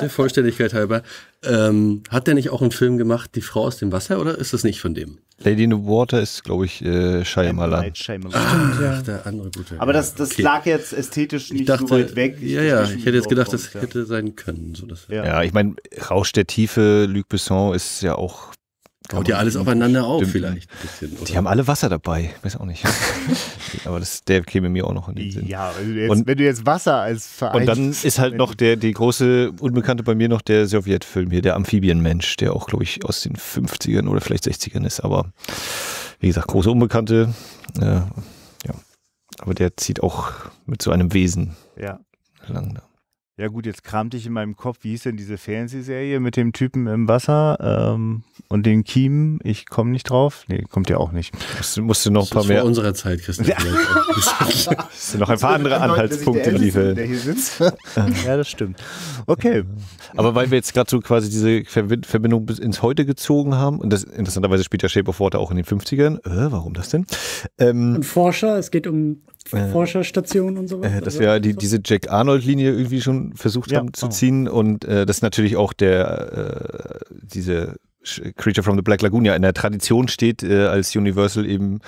der Vollständigkeit halber. Ähm, hat der nicht auch einen Film gemacht, Die Frau aus dem Wasser, oder ist das nicht von dem? Lady in the Water ist, glaube ich, äh, Shyamalan. Ah, Stimmt, ja. der andere gute. Aber das, das okay. lag jetzt ästhetisch nicht dachte, so weit weg. Ich ja, ja, ich hätte jetzt gedacht, das ja. hätte sein können. So, ja. ja, ich meine, Rausch der Tiefe, Luc Besson ist ja auch Baut ja alles aufeinander auf vielleicht. Bisschen, die haben alle Wasser dabei, weiß auch nicht. Aber das, der käme mir auch noch in den Sinn. Ja, also jetzt, und, wenn du jetzt Wasser als Verein... Und dann ist halt noch der, die große Unbekannte bei mir noch der Sowjetfilm hier, der Amphibienmensch, der auch, glaube ich, aus den 50ern oder vielleicht 60ern ist. Aber wie gesagt, große Unbekannte. Äh, ja. Aber der zieht auch mit so einem Wesen ja. lang da. Ja gut, jetzt kramte ich in meinem Kopf, wie hieß denn diese Fernsehserie mit dem Typen im Wasser ähm, und den Kiemen? Ich komme nicht drauf. Nee, kommt ja auch nicht. Musst, musst du noch das ein paar mehr... unserer Zeit, Christian. Ja. Musst du noch ein paar andere Anhaltspunkte liefern. ja, das stimmt. Okay. Aber weil wir jetzt gerade so quasi diese Verbindung bis ins Heute gezogen haben, und das interessanterweise spielt ja Shape of Water auch in den 50ern. Äh, warum das denn? Ähm, Ein Forscher, es geht um äh, Forscherstation und sowas. Äh, dass wir also, die, diese Jack Arnold-Linie irgendwie schon versucht ja, haben zu oh. ziehen und äh, das natürlich auch der äh, diese Creature from the Black Lagoon ja in der Tradition steht, äh, als Universal eben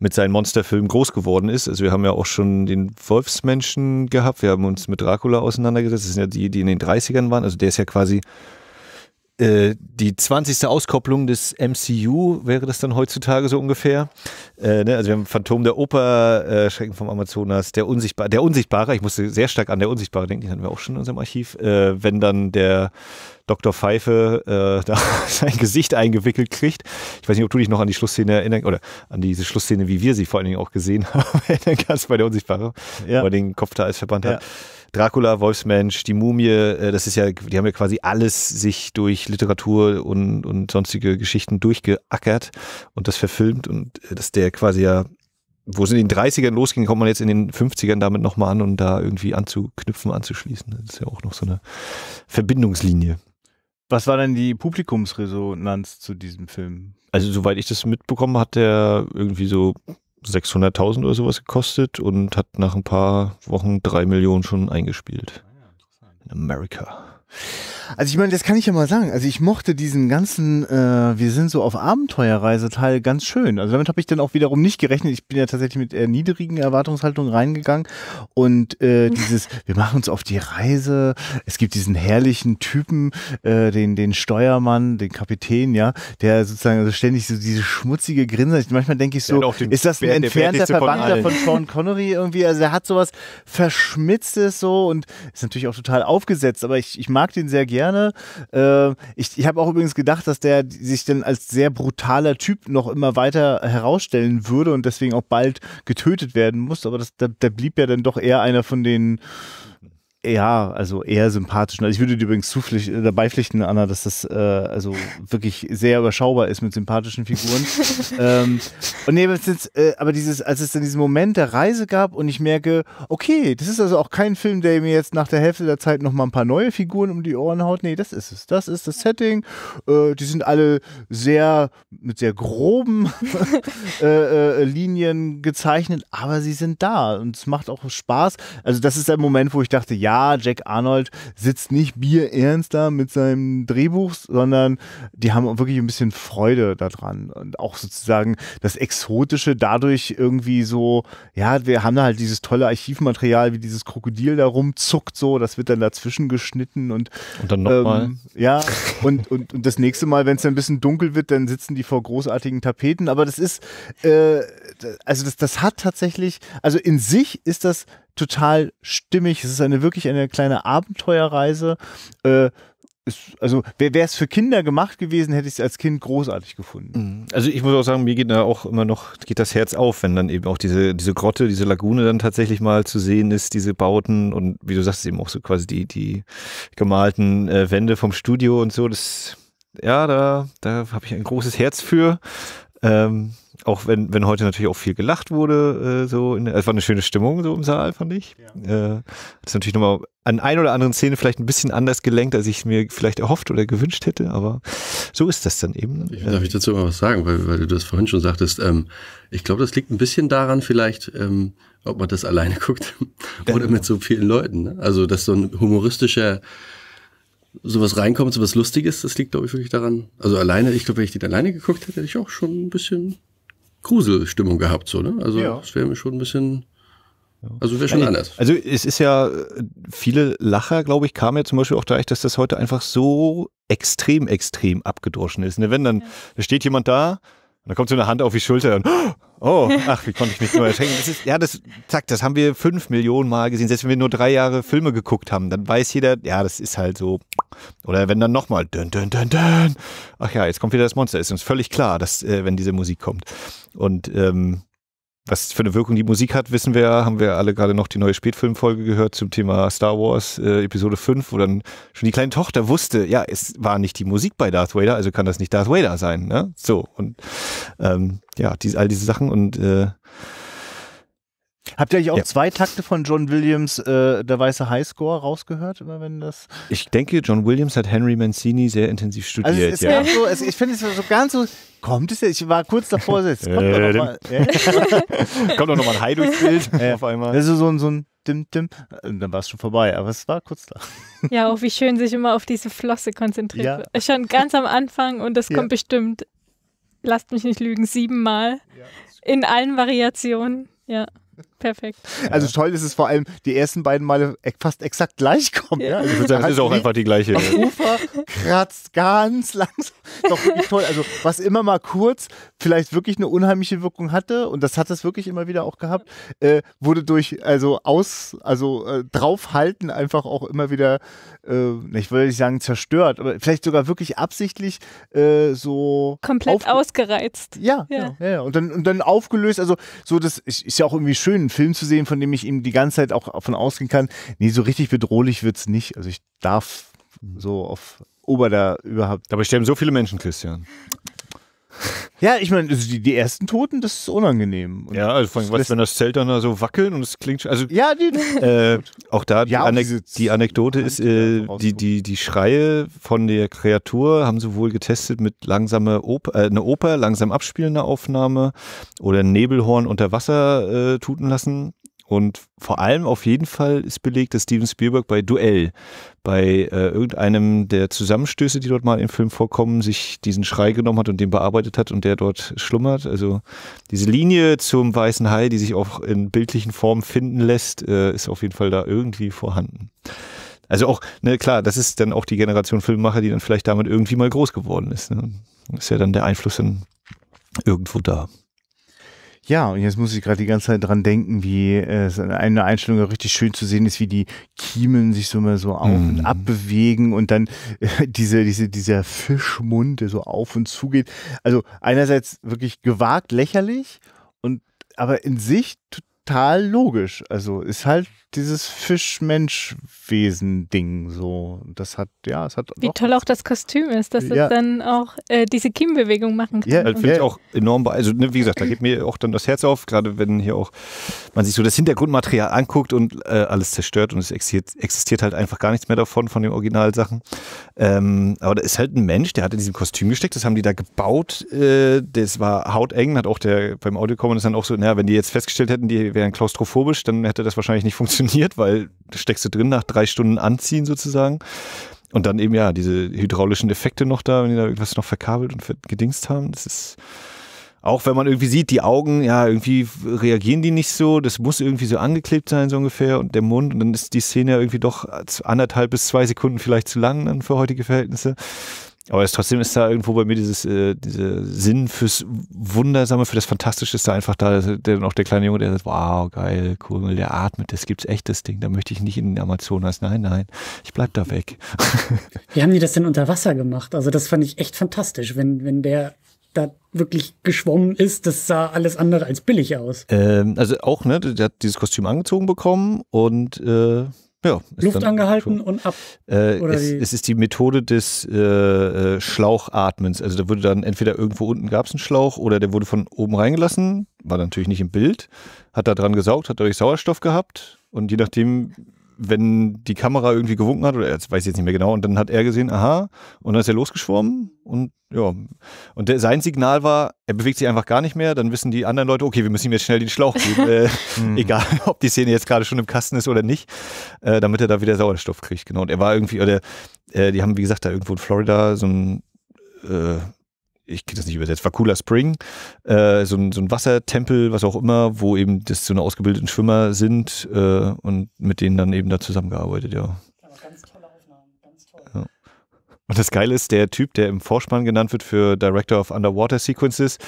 mit seinen Monsterfilmen groß geworden ist. Also wir haben ja auch schon den Wolfsmenschen gehabt, wir haben uns mit Dracula auseinandergesetzt, das sind ja die, die in den 30ern waren, also der ist ja quasi äh, die 20. Auskopplung des MCU wäre das dann heutzutage so ungefähr. Äh, ne? Also wir haben Phantom der Oper, äh, Schrecken vom Amazonas, der Unsichtbare, der Unsichtbare, ich musste sehr stark an der Unsichtbare denken, den hatten wir auch schon in unserem Archiv, äh, wenn dann der Dr. Pfeife äh, da sein Gesicht eingewickelt kriegt. Ich weiß nicht, ob du dich noch an die Schlussszene erinnerst oder an diese Schlussszene, wie wir sie vor allen Dingen auch gesehen haben, ganz bei der Unsichtbare, ja. wo er den Kopf da als verbannt ja. hat. Dracula, Wolfsmensch, die Mumie, äh, das ist ja, die haben ja quasi alles sich durch Literatur und, und sonstige Geschichten durchgeackert und das verfilmt und äh, dass der quasi ja wo es in den 30ern losging, kommt man jetzt in den 50ern damit nochmal an, um da irgendwie anzuknüpfen, anzuschließen. Das ist ja auch noch so eine Verbindungslinie. Was war denn die Publikumsresonanz zu diesem Film? Also, soweit ich das mitbekommen hat der irgendwie so 600.000 oder sowas gekostet und hat nach ein paar Wochen drei Millionen schon eingespielt. Ah In America. Also ich meine, das kann ich ja mal sagen. Also ich mochte diesen ganzen, äh, wir sind so auf Abenteuerreise-Teil ganz schön. Also damit habe ich dann auch wiederum nicht gerechnet. Ich bin ja tatsächlich mit niedrigen Erwartungshaltungen reingegangen. Und äh, dieses, wir machen uns auf die Reise. Es gibt diesen herrlichen Typen, äh, den, den Steuermann, den Kapitän, ja, der sozusagen also ständig so diese schmutzige Grinse. Manchmal denke ich so, ist das ein Bär, entfernter Verbannter von, von Sean Connery irgendwie? Also er hat sowas Verschmitztes so und ist natürlich auch total aufgesetzt, aber ich, ich mag den sehr gerne gerne. Äh, ich ich habe auch übrigens gedacht, dass der sich dann als sehr brutaler Typ noch immer weiter herausstellen würde und deswegen auch bald getötet werden muss, aber das, da, da blieb ja dann doch eher einer von den ja, also eher sympathisch. Also ich würde dir übrigens zupflicht, äh, dabei pflichten, Anna, dass das äh, also wirklich sehr überschaubar ist mit sympathischen Figuren. ähm, und nee, aber, jetzt, äh, aber dieses, als es dann diesen Moment der Reise gab und ich merke, okay, das ist also auch kein Film, der mir jetzt nach der Hälfte der Zeit nochmal ein paar neue Figuren um die Ohren haut. Nee, das ist es. Das ist das Setting. Äh, die sind alle sehr mit sehr groben äh, äh, Linien gezeichnet, aber sie sind da und es macht auch Spaß. Also das ist der Moment, wo ich dachte, ja, ja, Jack Arnold sitzt nicht bierernst da mit seinem Drehbuch, sondern die haben wirklich ein bisschen Freude daran. Und auch sozusagen das Exotische dadurch irgendwie so, ja, wir haben da halt dieses tolle Archivmaterial, wie dieses Krokodil da rumzuckt, so, das wird dann dazwischen geschnitten und. Und dann nochmal. Ähm, ja, und, und, und das nächste Mal, wenn es dann ein bisschen dunkel wird, dann sitzen die vor großartigen Tapeten. Aber das ist, äh, also das, das hat tatsächlich, also in sich ist das total stimmig. Es ist eine wirklich eine kleine Abenteuerreise. Äh, also wäre es für Kinder gemacht gewesen, hätte ich es als Kind großartig gefunden. Mhm. Also ich muss auch sagen, mir geht da auch immer noch, geht das Herz auf, wenn dann eben auch diese, diese Grotte, diese Lagune dann tatsächlich mal zu sehen ist, diese Bauten und wie du sagst, eben auch so quasi die, die gemalten äh, Wände vom Studio und so. Das, ja, da, da habe ich ein großes Herz für. Ähm, auch wenn, wenn heute natürlich auch viel gelacht wurde, äh, so in, es war eine schöne Stimmung so im Saal, fand ich. Ja. Äh, das ist natürlich nochmal an ein oder anderen Szene vielleicht ein bisschen anders gelenkt, als ich es mir vielleicht erhofft oder gewünscht hätte, aber so ist das dann eben. Ne? Ich, darf ich dazu mal was sagen, weil, weil du das vorhin schon sagtest, ähm, ich glaube, das liegt ein bisschen daran vielleicht, ähm, ob man das alleine guckt oder mit so vielen Leuten. Ne? Also, dass so ein humoristischer sowas reinkommt, sowas Lustiges, das liegt, glaube ich, wirklich daran. Also alleine, ich glaube, wenn ich den alleine geguckt hätte, hätte ich auch schon ein bisschen Gruselstimmung gehabt, so, ne? Also ja. das wäre mir schon ein bisschen. Also wäre schon Nein, anders. Also es ist ja, viele Lacher, glaube ich, kamen ja zum Beispiel auch dadurch, dass das heute einfach so extrem, extrem abgedroschen ist. Ne? Wenn dann, ja. steht jemand da, dann kommt so eine Hand auf die Schulter und oh, oh ach, wie konnte ich mich nur erschrecken. Das ist, ja, das, zack, das haben wir fünf Millionen Mal gesehen. Selbst wenn wir nur drei Jahre Filme geguckt haben, dann weiß jeder, ja, das ist halt so. Oder wenn dann nochmal, dünn, dünn, dünn, dünn. ach ja, jetzt kommt wieder das Monster. Ist uns völlig klar, dass, äh, wenn diese Musik kommt. Und ähm, was für eine Wirkung die Musik hat, wissen wir ja. Haben wir alle gerade noch die neue Spätfilmfolge gehört zum Thema Star Wars, äh, Episode 5, wo dann schon die kleine Tochter wusste, ja, es war nicht die Musik bei Darth Vader, also kann das nicht Darth Vader sein. Ne? So, und ähm, ja, die, all diese Sachen und äh, Habt ihr eigentlich auch ja. zwei Takte von John Williams, äh, der weiße Highscore, rausgehört? Immer wenn das ich denke, John Williams hat Henry Mancini sehr intensiv also studiert. Also es, ist ja. so, es, ich finde es so ganz so, kommt es jetzt? Ich war kurz davor, jetzt kommt doch nochmal äh? noch noch ein High durchs Bild äh, auf einmal. Das also ist so ein, so ein Dim, Dim. Dann war es schon vorbei, aber es war kurz da. Ja, auch oh, wie schön sich immer auf diese Flosse konzentriert ja. Schon ganz am Anfang und das ja. kommt bestimmt, lasst mich nicht lügen, siebenmal. Ja, in allen Variationen, ja. Perfekt. Also toll ist es vor allem, die ersten beiden Male fast exakt gleich kommen. Ja. Ja? Also sagen, es ist auch einfach die gleiche. Am Ufer kratzt ganz langsam. Doch wirklich toll. Also was immer mal kurz vielleicht wirklich eine unheimliche Wirkung hatte und das hat es wirklich immer wieder auch gehabt, äh, wurde durch also aus also äh, draufhalten einfach auch immer wieder, äh, ich würde nicht sagen zerstört, aber vielleicht sogar wirklich absichtlich äh, so komplett ausgereizt. Ja, ja, genau. ja, ja, Und dann und dann aufgelöst. Also so das ist ja auch irgendwie schön einen Film zu sehen, von dem ich ihm die ganze Zeit auch davon ausgehen kann, nee, so richtig bedrohlich wird es nicht. Also ich darf so auf Ober da überhaupt. Dabei sterben so viele Menschen, Christian. Ja, ich meine, also die, die ersten Toten, das ist unangenehm. Und ja, also vor allem, was, wenn das Zelt dann da so wackelt und es klingt schon. Also, ja, die, äh, auch da ja, die, Anek die Anekdote ist, äh, die, die, die Schreie von der Kreatur haben sie wohl getestet mit langsamer Oper, äh, eine Oper, langsam abspielende Aufnahme oder Nebelhorn unter Wasser äh, tuten lassen. Und vor allem auf jeden Fall ist belegt, dass Steven Spielberg bei Duell, bei äh, irgendeinem der Zusammenstöße, die dort mal im Film vorkommen, sich diesen Schrei genommen hat und den bearbeitet hat und der dort schlummert. Also diese Linie zum weißen Hai, die sich auch in bildlichen Formen finden lässt, äh, ist auf jeden Fall da irgendwie vorhanden. Also auch, ne, klar, das ist dann auch die Generation Filmemacher, die dann vielleicht damit irgendwie mal groß geworden ist. Ne? Ist ja dann der Einfluss dann irgendwo da. Ja, und jetzt muss ich gerade die ganze Zeit dran denken, wie es äh, in einer Einstellung richtig schön zu sehen ist, wie die Kiemen sich so mal so auf mhm. und ab bewegen und dann diese, diese, dieser Fischmund, der so auf und zu geht. Also einerseits wirklich gewagt, lächerlich und aber in sich total logisch. Also ist halt dieses Fisch-Mensch-Wesen-Ding so. Das hat, ja, es hat. Wie toll auch das Kostüm ist, dass ja. es dann auch äh, diese Kiemenbewegung machen kann. Ja, das finde ich auch enorm. Also, ne, wie gesagt, da geht mir auch dann das Herz auf, gerade wenn hier auch man sich so das Hintergrundmaterial anguckt und äh, alles zerstört und es existiert, existiert, halt einfach gar nichts mehr davon, von den Originalsachen. Ähm, aber da ist halt ein Mensch, der hat in diesem Kostüm gesteckt, das haben die da gebaut. Äh, das war hauteng, hat auch der beim Audio-Kommen dann auch so, naja, wenn die jetzt festgestellt hätten, die wären klaustrophobisch, dann hätte das wahrscheinlich nicht funktioniert funktioniert, weil steckst du drin nach drei Stunden Anziehen sozusagen. Und dann eben ja, diese hydraulischen Effekte noch da, wenn die da irgendwas noch verkabelt und gedingst haben. Das ist auch wenn man irgendwie sieht, die Augen, ja, irgendwie reagieren die nicht so, das muss irgendwie so angeklebt sein, so ungefähr, und der Mund, und dann ist die Szene ja irgendwie doch anderthalb bis zwei Sekunden vielleicht zu lang dann für heutige Verhältnisse. Aber es, trotzdem ist da irgendwo bei mir dieses äh, dieser Sinn fürs Wundersame, für das Fantastische ist da einfach da. Der, noch der kleine Junge, der sagt, wow, geil, cool, der atmet, das gibt's echt, das Ding. Da möchte ich nicht in den Amazonas. Nein, nein, ich bleib da weg. Wie haben die das denn unter Wasser gemacht? Also das fand ich echt fantastisch, wenn, wenn der da wirklich geschwommen ist, das sah alles andere als billig aus. Ähm, also auch, ne, der hat dieses Kostüm angezogen bekommen und äh ja, Luft angehalten und ab. Äh, es, es, ist die Methode des äh, äh, Schlauchatmens. Also da wurde dann entweder irgendwo unten gab es einen Schlauch oder der wurde von oben reingelassen, war natürlich nicht im Bild, hat da dran gesaugt, hat dadurch Sauerstoff gehabt und je nachdem, wenn die Kamera irgendwie gewunken hat, oder jetzt weiß ich jetzt nicht mehr genau, und dann hat er gesehen, aha, und dann ist er losgeschwommen und ja. Und der, sein Signal war, er bewegt sich einfach gar nicht mehr, dann wissen die anderen Leute, okay, wir müssen ihm jetzt schnell den Schlauch geben, äh, hm. egal ob die Szene jetzt gerade schon im Kasten ist oder nicht, äh, damit er da wieder Sauerstoff kriegt, genau. Und er war irgendwie, oder äh, die haben, wie gesagt, da irgendwo in Florida so ein äh, ich kenne das nicht übersetzt, war cooler Spring, äh, so, ein, so ein Wassertempel, was auch immer, wo eben das so eine ausgebildeten Schwimmer sind äh, und mit denen dann eben da zusammengearbeitet, ganz tolle Aufnahmen, ganz toll. Ja. Und das Geile ist, der Typ, der im Vorspann genannt wird für Director of Underwater Sequences,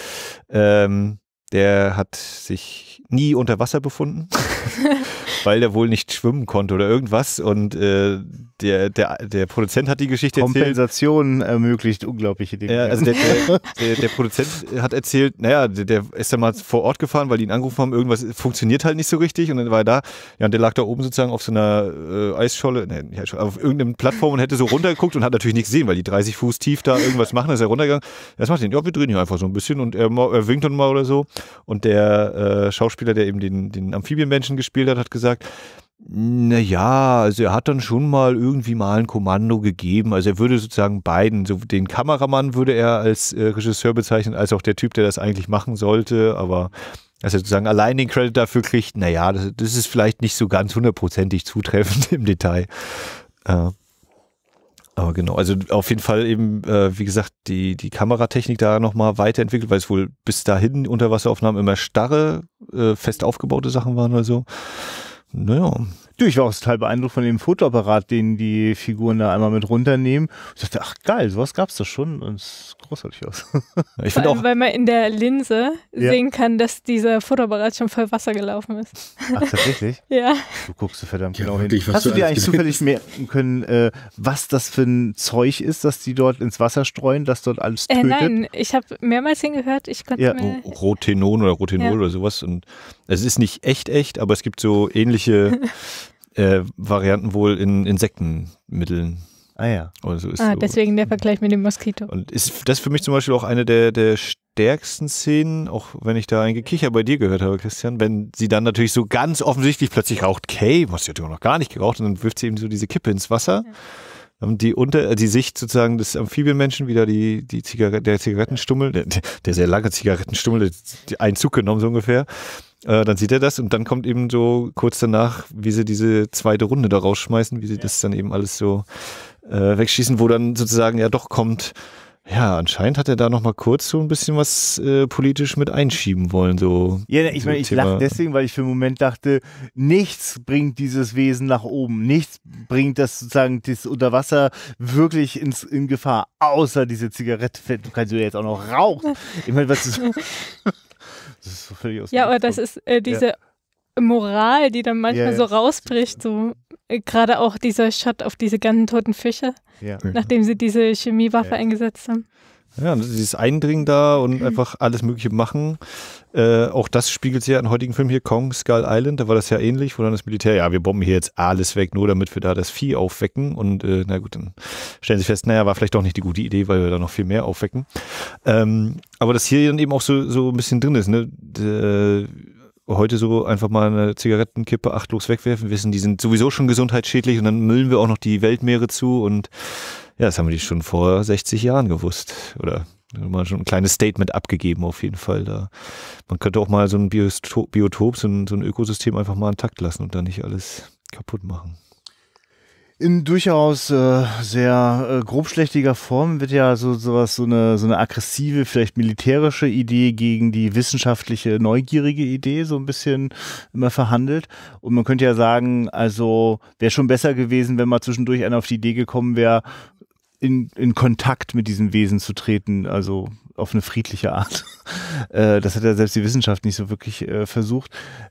ähm, der hat sich nie unter Wasser befunden, weil der wohl nicht schwimmen konnte oder irgendwas und äh, der, der, der Produzent hat die Geschichte Kompensation erzählt. Kompensation ermöglicht unglaubliche Dinge. Ja, also der, der, der, Produzent hat erzählt, naja, der, der ist dann mal vor Ort gefahren, weil die ihn angerufen haben, irgendwas funktioniert halt nicht so richtig und dann war er da. Ja, und der lag da oben sozusagen auf so einer äh, Eisscholle, nee, nicht Eisscholle, auf irgendeinem Plattform und hätte so runtergeguckt und hat natürlich nichts gesehen, weil die 30 Fuß tief da irgendwas machen, ist er runtergegangen. Das macht den, ja, wir drehen hier einfach so ein bisschen und er, er winkt dann mal oder so. Und der äh, Schauspieler, der eben den, den Amphibienmenschen gespielt hat, hat gesagt, naja, also er hat dann schon mal irgendwie mal ein Kommando gegeben. Also er würde sozusagen beiden, so den Kameramann würde er als äh, Regisseur bezeichnen, als auch der Typ, der das eigentlich machen sollte, aber dass er sozusagen allein den Credit dafür kriegt, naja, das, das ist vielleicht nicht so ganz hundertprozentig zutreffend im Detail. Äh, aber genau, also auf jeden Fall eben, äh, wie gesagt, die, die Kameratechnik da nochmal weiterentwickelt, weil es wohl bis dahin Unterwasseraufnahmen immer starre, äh, fest aufgebaute Sachen waren oder so. 对呀。Du, ich war auch total beeindruckt von dem Fotoapparat, den die Figuren da einmal mit runternehmen. Ich dachte, ach geil, sowas gab es doch schon und es ist großartig aus. ich Vor allem, auch, weil man in der Linse ja. sehen kann, dass dieser Fotoapparat schon voll Wasser gelaufen ist. Ach, tatsächlich? ja. Du guckst so verdammt ja, genau wirklich, hin. Hast du dir eigentlich zufällig merken können, äh, was das für ein Zeug ist, das die dort ins Wasser streuen, das dort alles äh, tötet? Äh, nein, ich habe mehrmals hingehört, ich konnte ja. mir... Oh, Rotenon oder Rotenol ja. oder sowas. Und es ist nicht echt echt, aber es gibt so ähnliche... äh, Varianten wohl in Insektenmitteln. Ah ja. So ah, deswegen der Vergleich mit dem Moskito. Und ist das für mich zum Beispiel auch eine der, der stärksten Szenen, auch wenn ich da ein Gekicher bei dir gehört habe, Christian, wenn sie dann natürlich so ganz offensichtlich plötzlich raucht, Kay, was sie hat noch gar nicht geraucht, und dann wirft sie eben so diese Kippe ins Wasser. Ja. Ähm, die, Unter äh, die Sicht sozusagen des Amphibienmenschen wieder die, die Zigaret der Zigarettenstummel, der, der, sehr lange Zigarettenstummel, einen Zug genommen so ungefähr. Äh, dann sieht er das und dann kommt eben so kurz danach, wie sie diese zweite Runde da rausschmeißen, wie sie ja. das dann eben alles so äh, wegschießen, wo dann sozusagen ja doch kommt, ja, anscheinend hat er da noch mal kurz so ein bisschen was äh, politisch mit einschieben wollen. So ja, ich meine, ich lache deswegen, weil ich für einen Moment dachte, nichts bringt dieses Wesen nach oben. Nichts bringt das sozusagen das Unterwasser wirklich ins, in Gefahr, außer diese Zigarette. Du kannst ja jetzt auch noch rauchen. Ich meine, was ist, das ist so völlig aus Ja, aber das ist äh, diese ja. Moral, die dann manchmal ja. so rausbricht. So. Gerade auch dieser Shot auf diese ganzen toten Fische, ja. Mhm. nachdem sie diese Chemiewaffe ja. eingesetzt haben. Ja, dieses Eindringen da und mhm. einfach alles Mögliche machen. Äh, auch das spiegelt sich ja im heutigen Film hier, Kong Skull Island, da war das ja ähnlich, wo dann das Militär, ja, wir bomben hier jetzt alles weg, nur damit wir da das Vieh aufwecken. Und äh, na gut, dann stellen sie fest, naja, war vielleicht doch nicht die gute Idee, weil wir da noch viel mehr aufwecken. Ähm, aber das hier dann eben auch so, so ein bisschen drin ist, ne? D äh, heute so einfach mal eine Zigarettenkippe achtlos wegwerfen. Wir wissen, die sind sowieso schon gesundheitsschädlich und dann müllen wir auch noch die Weltmeere zu und ja, das haben wir die schon vor 60 Jahren gewusst oder mal schon ein kleines Statement abgegeben auf jeden Fall da. Man könnte auch mal so ein Biotop, so, ein, so ein Ökosystem einfach mal intakt lassen und da nicht alles kaputt machen in durchaus äh, sehr äh, grobschlächtiger Form wird ja so sowas so eine so eine aggressive, vielleicht militärische Idee gegen die wissenschaftliche neugierige Idee so ein bisschen immer verhandelt und man könnte ja sagen, also wäre schon besser gewesen, wenn mal zwischendurch einer auf die Idee gekommen wäre, in, in Kontakt mit diesem Wesen zu treten, also auf eine friedliche Art. äh, das hat ja selbst die Wissenschaft nicht so wirklich äh, versucht.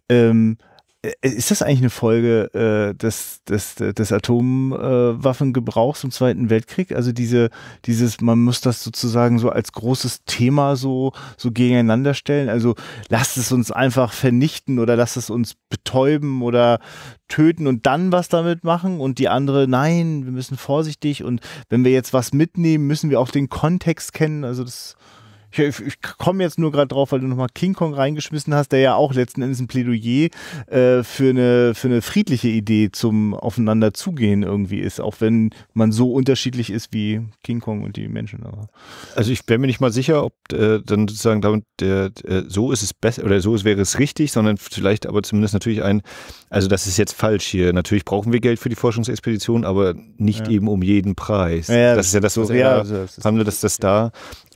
Ähm, äh, ist das eigentlich eine Folge äh, des, des, des Atomwaffengebrauchs im Zweiten Weltkrieg? Also diese, dieses, man muss das sozusagen so als großes Thema so, so gegeneinander stellen. Also lasst es uns einfach vernichten oder lasst es uns betäuben oder töten und dann was damit machen und die andere, nein, wir müssen vorsichtig und wenn wir jetzt was mitnehmen, müssen wir auch den Kontext kennen. Also das ich, ich komme jetzt nur gerade drauf, weil du nochmal King Kong reingeschmissen hast, der ja auch letzten Endes ein Plädoyer äh, für, eine, für eine friedliche Idee zum Aufeinanderzugehen irgendwie ist, auch wenn man so unterschiedlich ist wie King Kong und die Menschen. Aber. Also ich wäre mir nicht mal sicher, ob äh, dann sozusagen damit, äh, so ist es besser oder so wäre es richtig, sondern vielleicht aber zumindest natürlich ein, also das ist jetzt falsch hier. Natürlich brauchen wir Geld für die Forschungsexpedition, aber nicht ja. eben um jeden Preis. Ja, das, das, ist ja das, was ja, haben wir das, das da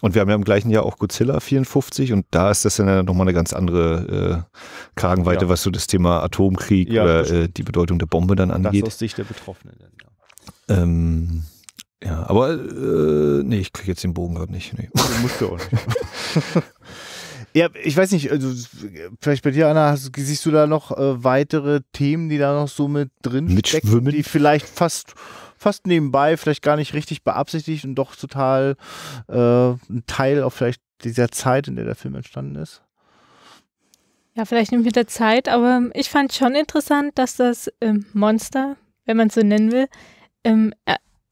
und wir haben ja im gleichen Jahr auch Godzilla 54 und da ist das dann nochmal eine ganz andere äh, Kragenweite, ja. was so das Thema Atomkrieg ja, oder äh, die Bedeutung der Bombe dann angeht. Das aus Sicht der Betroffenen. Ja. Genau. Ähm, ja, aber äh, nee, ich kriege jetzt den Bogen gerade nicht. Nee. Den musst du auch nicht. Ja, ich weiß nicht, also vielleicht bei dir, Anna, hast, siehst du da noch äh, weitere Themen, die da noch so mit drin stecken, die vielleicht fast fast nebenbei, vielleicht gar nicht richtig beabsichtigt und doch total äh, ein Teil auch vielleicht dieser Zeit, in der der Film entstanden ist? Ja, vielleicht nimmt mit Zeit, aber ähm, ich fand schon interessant, dass das ähm, Monster, wenn man es so nennen will, ähm,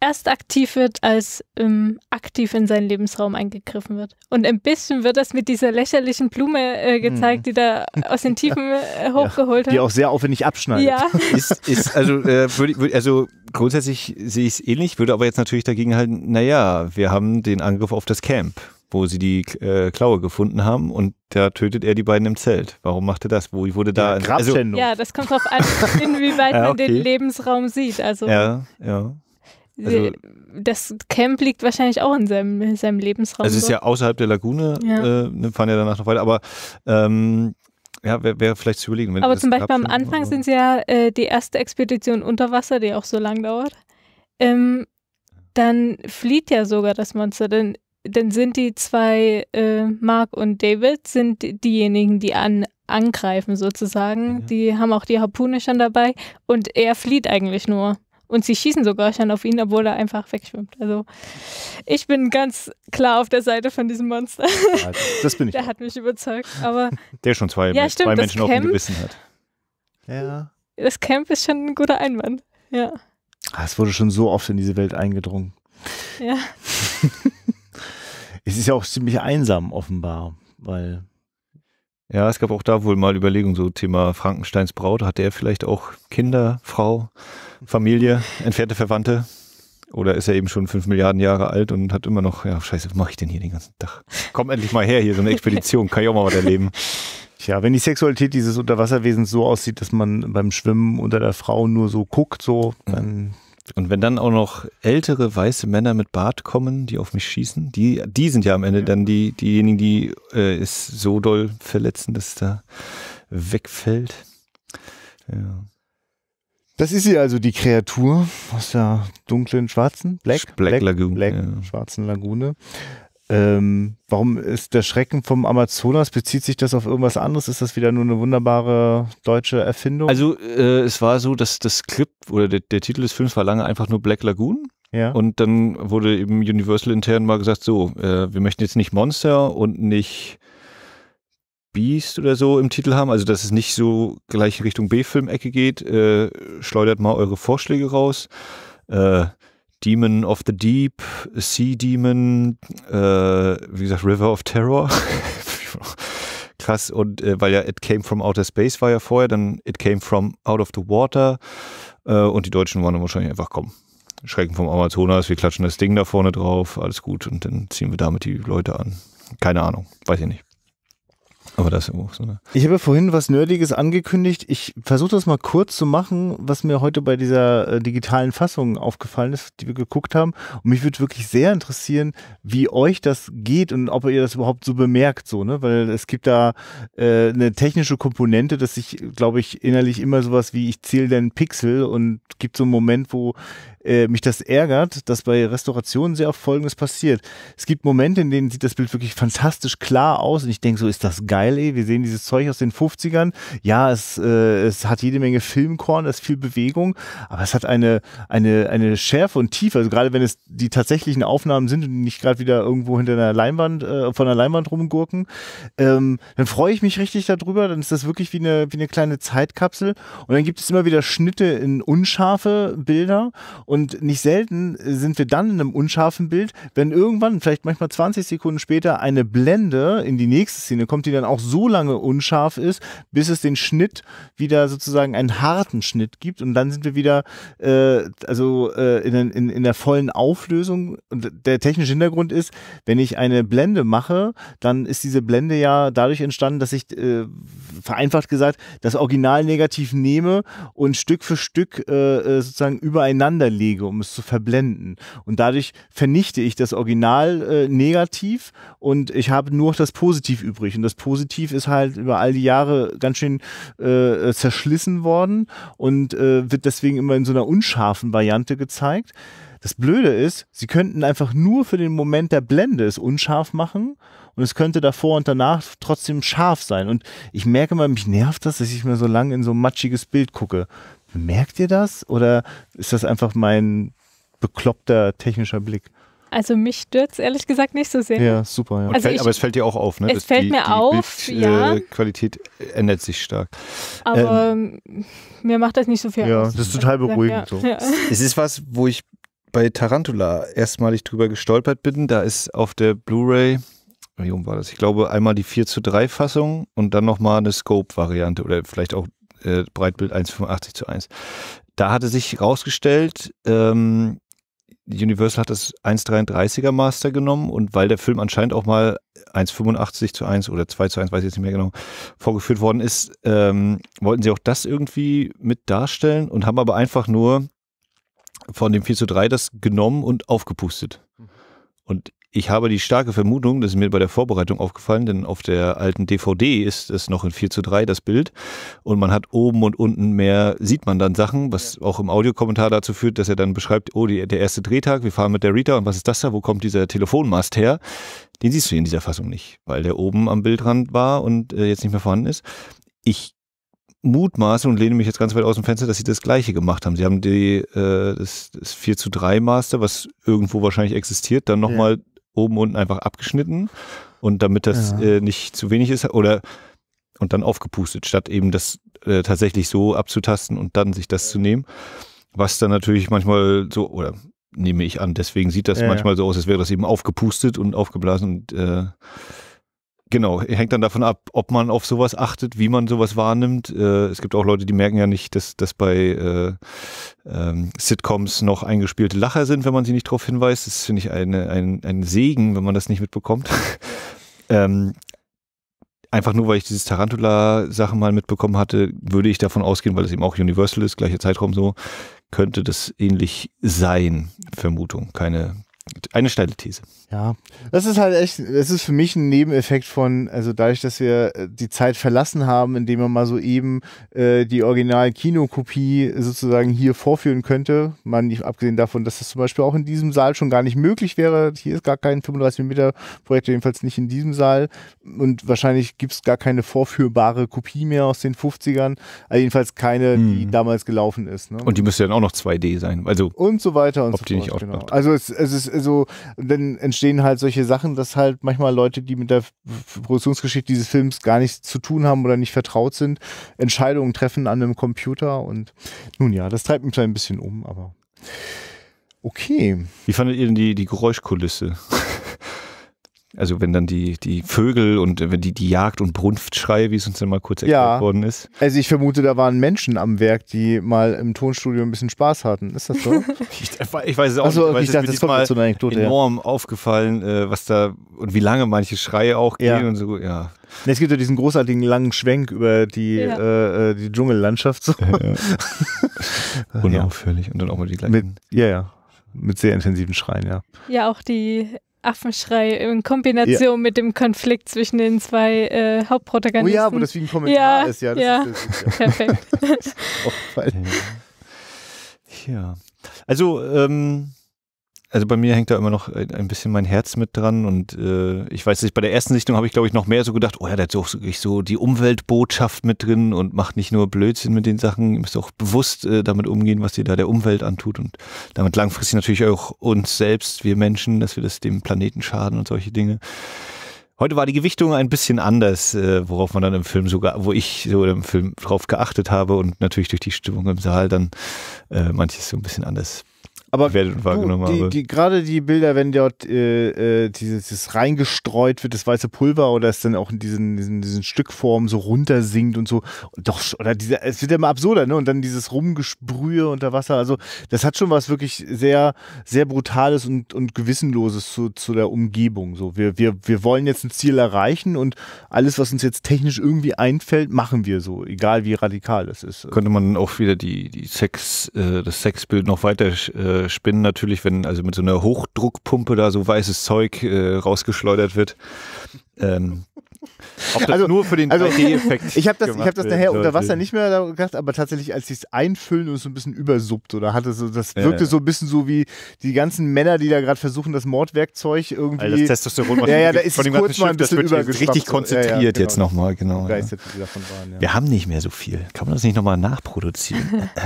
erst aktiv wird, als ähm, aktiv in seinen Lebensraum eingegriffen wird. Und ein bisschen wird das mit dieser lächerlichen Blume äh, gezeigt, mhm. die da aus den Tiefen äh, ja. hochgeholt ja, die Die auch sehr aufwendig abschneidet. Ja. Ist, ist, also, äh, würd, würd, also grundsätzlich sehe ich es ähnlich, würde aber jetzt natürlich dagegen halten, naja, wir haben den Angriff auf das Camp wo sie die äh, Klaue gefunden haben und da tötet er die beiden im Zelt. Warum macht er das? Wo wurde da ja, also, ja das kommt drauf an, inwieweit ja, okay. man den Lebensraum sieht. Also ja, ja. Also, das Camp liegt wahrscheinlich auch in seinem, in seinem Lebensraum. Also es ist ja außerhalb der Lagune, ja. Äh, ne, fahren ja danach noch weiter, aber ähm, ja, wäre wär vielleicht zu überlegen. Wenn aber zum Beispiel am Anfang sind es ja äh, die erste Expedition unter Wasser, die auch so lang dauert. Ähm, dann flieht ja sogar das Monster, denn dann sind die zwei, äh, Mark und David, sind diejenigen, die an, angreifen sozusagen. Ja. Mhm. Die haben auch die Harpune schon dabei und er flieht eigentlich nur. Und sie schießen sogar schon auf ihn, obwohl er einfach wegschwimmt. Also ich bin ganz klar auf der Seite von diesem Monster. Also, das bin ich. der auch. hat mich überzeugt. Aber der schon zwei, ja, stimmt, zwei Menschen Camp, auf dem Gewissen hat. Ja. Das Camp ist schon ein guter Einwand. Ja. Ah, es wurde schon so oft in diese Welt eingedrungen. Ja. es ist ja auch ziemlich einsam offenbar, weil ja, es gab auch da wohl mal Überlegungen, so Thema Frankensteins Braut. Hat der vielleicht auch Kinder, Frau, Familie, entfernte Verwandte? Oder ist er eben schon fünf Milliarden Jahre alt und hat immer noch, ja, scheiße, was mache ich denn hier den ganzen Tag? Komm endlich mal her, hier so eine Expedition, kann ich auch mal was erleben. Tja, wenn die Sexualität dieses Unterwasserwesens so aussieht, dass man beim Schwimmen unter der Frau nur so guckt, so, dann und wenn dann auch noch ältere weiße Männer mit Bart kommen, die auf mich schießen, die, die sind ja am Ende ja. dann die, diejenigen, die äh, es so doll verletzen, dass es da wegfällt. Ja. Das ist sie also, die Kreatur aus der dunklen, schwarzen, Black, Black, Black Lagoon. Black, ja. schwarzen Lagune. Ähm, warum ist der Schrecken vom Amazonas? Bezieht sich das auf irgendwas anderes? Ist das wieder nur eine wunderbare deutsche Erfindung? Also äh, es war so, dass das Clip oder der, der Titel des Films war lange einfach nur Black Lagoon. Ja. Und dann wurde eben Universal intern mal gesagt, so, äh, wir möchten jetzt nicht Monster und nicht Beast oder so im Titel haben, also dass es nicht so gleich Richtung b filmecke geht, äh, schleudert mal eure Vorschläge raus. Äh, Demon of the Deep, Sea Demon, äh, wie gesagt, River of Terror. Krass, und äh, weil ja It Came From Outer Space war ja vorher, dann It Came From Out of the Water äh, und die Deutschen waren dann wahrscheinlich einfach kommen. Schrecken vom Amazonas, wir klatschen das Ding da vorne drauf, alles gut und dann ziehen wir damit die Leute an. Keine Ahnung, weiß ich nicht. Aber das ist auch so Ne? Ich habe ja vorhin was Nerdiges angekündigt. Ich versuche das mal kurz zu machen, was mir heute bei dieser äh, digitalen Fassung aufgefallen ist, die wir geguckt haben. Und mich würde wirklich sehr interessieren, wie euch das geht und ob ihr das überhaupt so bemerkt, so, ne? Weil es gibt da äh, eine technische Komponente, dass ich, glaube ich, innerlich immer sowas wie, ich zähle den Pixel und gibt so einen Moment, wo äh, mich das ärgert, dass bei Restaurationen sehr oft Folgendes passiert. Es gibt Momente, in denen sieht das Bild wirklich fantastisch klar aus und ich denke so, ist das geil, ey, wir sehen dieses Zeug aus den 50ern. Ja, es, äh, es hat jede Menge Filmkorn, es ist viel Bewegung, aber es hat eine, eine, eine Schärfe und Tiefe, also gerade wenn es die tatsächlichen Aufnahmen sind und nicht gerade wieder irgendwo hinter einer Leinwand, äh, von der Leinwand rumgurken, ähm, dann freue ich mich richtig darüber, dann ist das wirklich wie eine, wie eine kleine Zeitkapsel und dann gibt es immer wieder Schnitte in unscharfe Bilder und nicht selten äh, sind wir dann in einem unscharfen Bild, wenn irgendwann, vielleicht manchmal 20 Sekunden später, eine Blende in die nächste Szene kommt, die dann auch so lange unscharf ist, bis es den Schnitt wieder sozusagen einen harten Schnitt gibt. Und dann sind wir wieder äh, also äh, in, in, in der vollen Auflösung. Und der technische Hintergrund ist, wenn ich eine Blende mache, dann ist diese Blende ja dadurch entstanden, dass ich äh, vereinfacht gesagt das Original negativ nehme und Stück für Stück äh, äh sozusagen übereinander lege einlege, um es zu verblenden. Und dadurch vernichte ich das Original äh, negativ und ich habe nur das Positiv übrig. Und das Positiv ist halt über all die Jahre ganz schön äh, zerschlissen worden und äh, wird deswegen immer in so einer unscharfen Variante gezeigt. Das Blöde ist, sie könnten einfach nur für den Moment der Blende es unscharf machen und es könnte davor und danach trotzdem scharf sein. Und ich merke mal, mich nervt das, dass ich mir so lange in so ein matschiges Bild gucke, Merkt ihr das oder ist das einfach mein bekloppter technischer Blick? Also mich stört es ehrlich gesagt nicht so sehr. Ja, super. Ja. Also ich, aber es fällt dir auch auf, ne? Es Dass fällt die, mir die auf, Bild, ja. Äh, Qualität ändert sich stark. Aber ähm, mir macht das nicht so viel ja, aus. Ja, das ist total beruhigend. Ja. So. Ja. Es ist was, wo ich bei Tarantula erstmalig drüber gestolpert bin. Da ist auf der Blu-ray, wie war das? Ich glaube, einmal die 4 zu 3 Fassung und dann nochmal eine Scope-Variante oder vielleicht auch äh, Breitbild 1,85 zu 1. Da hatte sich herausgestellt, ähm, Universal hat das 1,33er Master genommen und weil der Film anscheinend auch mal 1,85 zu 1 oder 2 zu 1, weiß ich jetzt nicht mehr genau, vorgeführt worden ist, ähm, wollten sie auch das irgendwie mit darstellen und haben aber einfach nur von dem 4 zu 3 das genommen und aufgepustet. Mhm. Und ich habe die starke Vermutung, das ist mir bei der Vorbereitung aufgefallen, denn auf der alten DVD ist es noch in 4 zu 3 das Bild und man hat oben und unten mehr, sieht man dann Sachen, was auch im Audiokommentar dazu führt, dass er dann beschreibt, oh, die, der erste Drehtag, wir fahren mit der Rita und was ist das da, wo kommt dieser Telefonmast her? Den siehst du in dieser Fassung nicht, weil der oben am Bildrand war und äh, jetzt nicht mehr vorhanden ist. Ich mutmaße und lehne mich jetzt ganz weit aus dem Fenster, dass sie das gleiche gemacht haben. Sie haben die, äh, das, das 4 zu 3 Master, was irgendwo wahrscheinlich existiert, dann nochmal ja oben unten einfach abgeschnitten und damit das ja. äh, nicht zu wenig ist oder und dann aufgepustet, statt eben das äh, tatsächlich so abzutasten und dann sich das zu nehmen. Was dann natürlich manchmal so, oder nehme ich an, deswegen sieht das ja, manchmal so aus, als wäre das eben aufgepustet und aufgeblasen und äh, Genau, hängt dann davon ab, ob man auf sowas achtet, wie man sowas wahrnimmt. Äh, es gibt auch Leute, die merken ja nicht, dass, dass bei äh, ähm, Sitcoms noch eingespielte Lacher sind, wenn man sie nicht darauf hinweist. Das finde ich eine, ein, ein Segen, wenn man das nicht mitbekommt. ähm, einfach nur, weil ich dieses Tarantula-Sache mal mitbekommen hatte, würde ich davon ausgehen, weil es eben auch Universal ist, gleicher Zeitraum so, könnte das ähnlich sein, Vermutung. Keine eine steile These. Ja, das ist halt echt, das ist für mich ein Nebeneffekt von, also dadurch, dass wir äh, die Zeit verlassen haben, indem man mal so eben äh, die Original-Kinokopie sozusagen hier vorführen könnte. Man, nicht abgesehen davon, dass das zum Beispiel auch in diesem Saal schon gar nicht möglich wäre. Hier ist gar kein 35mm-Projekt, jedenfalls nicht in diesem Saal. Und wahrscheinlich gibt es gar keine vorführbare Kopie mehr aus den 50ern. Also jedenfalls keine, hm. die mhm. damals gelaufen ist. Ne? Und die müsste dann auch noch 2D sein. Also und so weiter und so fort. Genau. Also es, es ist also dann entstehen halt solche Sachen, dass halt manchmal Leute, die mit der Produktionsgeschichte dieses Films gar nichts zu tun haben oder nicht vertraut sind, Entscheidungen treffen an einem Computer und nun ja, das treibt mich ein bisschen um, aber okay. Wie fandet ihr denn die, die Geräuschkulisse? Also wenn dann die, die Vögel und äh, wenn die, die Jagd- und Brunftschreie, wie es uns dann mal kurz erklärt ja. worden ist. Also ich vermute, da waren Menschen am Werk, die mal im Tonstudio ein bisschen Spaß hatten. Ist das so? ich, ich, weiß es auch also, nicht, weil ich dachte, es ist mir so eine Anekdote, enorm ja. aufgefallen, äh, was da und wie lange manche Schreie auch gehen ja. und so, ja. Es gibt ja diesen großartigen langen Schwenk über die, ja. äh, äh die Dschungellandschaft. So. Unaufhörlich und dann auch mal die gleichen. Mit, ja, ja. Mit sehr intensiven Schreien, ja. Ja, auch die Affenschrei in Kombination ja. mit dem Konflikt zwischen den zwei äh, Hauptprotagonisten. Oh ja, wo das wie ein Kommentar ja, ist, ja. Das ja. Ist, das ist, ja. Perfekt. ja. Also, ähm, also bei mir hängt da immer noch ein bisschen mein Herz mit dran und äh, ich weiß nicht, bei der ersten Sichtung habe ich glaube ich noch mehr so gedacht, oh ja, da ist auch wirklich so die Umweltbotschaft mit drin und macht nicht nur Blödsinn mit den Sachen, ihr müsst auch bewusst äh, damit umgehen, was ihr da der Umwelt antut und damit langfristig natürlich auch uns selbst, wir Menschen, dass wir das dem Planeten schaden und solche Dinge. Heute war die Gewichtung ein bisschen anders, äh, worauf man dann im Film sogar, wo ich so im Film drauf geachtet habe und natürlich durch die Stimmung im Saal dann äh, manches so ein bisschen anders aber du, die, die, gerade die Bilder, wenn dort äh, äh, dieses, dieses, reingestreut wird, das weiße Pulver oder es dann auch in diesen, diesen, diesen Stückformen so runtersinkt und so, doch, oder diese, es wird ja immer absurder, ne? Und dann dieses Rumgesprühe unter Wasser. Also, das hat schon was wirklich sehr, sehr Brutales und, und Gewissenloses zu, zu der Umgebung. So, wir, wir, wir wollen jetzt ein Ziel erreichen und alles, was uns jetzt technisch irgendwie einfällt, machen wir so, egal wie radikal es ist. Könnte man auch wieder die, die Sex, äh, das Sexbild noch weiter äh, Spinnen natürlich, wenn also mit so einer Hochdruckpumpe da so weißes Zeug äh, rausgeschleudert wird. Ähm, also nur für den also, 3D-Effekt. Ich habe das, ich hab das nachher unter Wasser nicht mehr gedacht, aber tatsächlich, als sie es einfüllen und es so ein bisschen übersuppt oder hatte so, das wirkte ja. so ein bisschen so wie die ganzen Männer, die da gerade versuchen, das Mordwerkzeug irgendwie. Also das Testosteron ja, ja, da ist von dem kurz mal ein bisschen das wird richtig konzentriert ja, ja, genau. jetzt nochmal, genau. Ja. Waren, Wir haben nicht mehr so viel. Kann man das nicht nochmal nachproduzieren?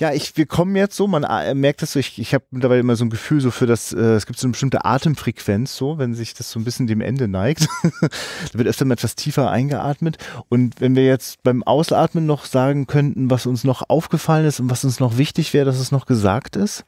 Ja, ich, wir kommen jetzt so, man äh, merkt das so, ich, ich habe mittlerweile immer so ein Gefühl so für das, äh, es gibt so eine bestimmte Atemfrequenz so, wenn sich das so ein bisschen dem Ende neigt. da wird öfter mal etwas tiefer eingeatmet. Und wenn wir jetzt beim Ausatmen noch sagen könnten, was uns noch aufgefallen ist und was uns noch wichtig wäre, dass es noch gesagt ist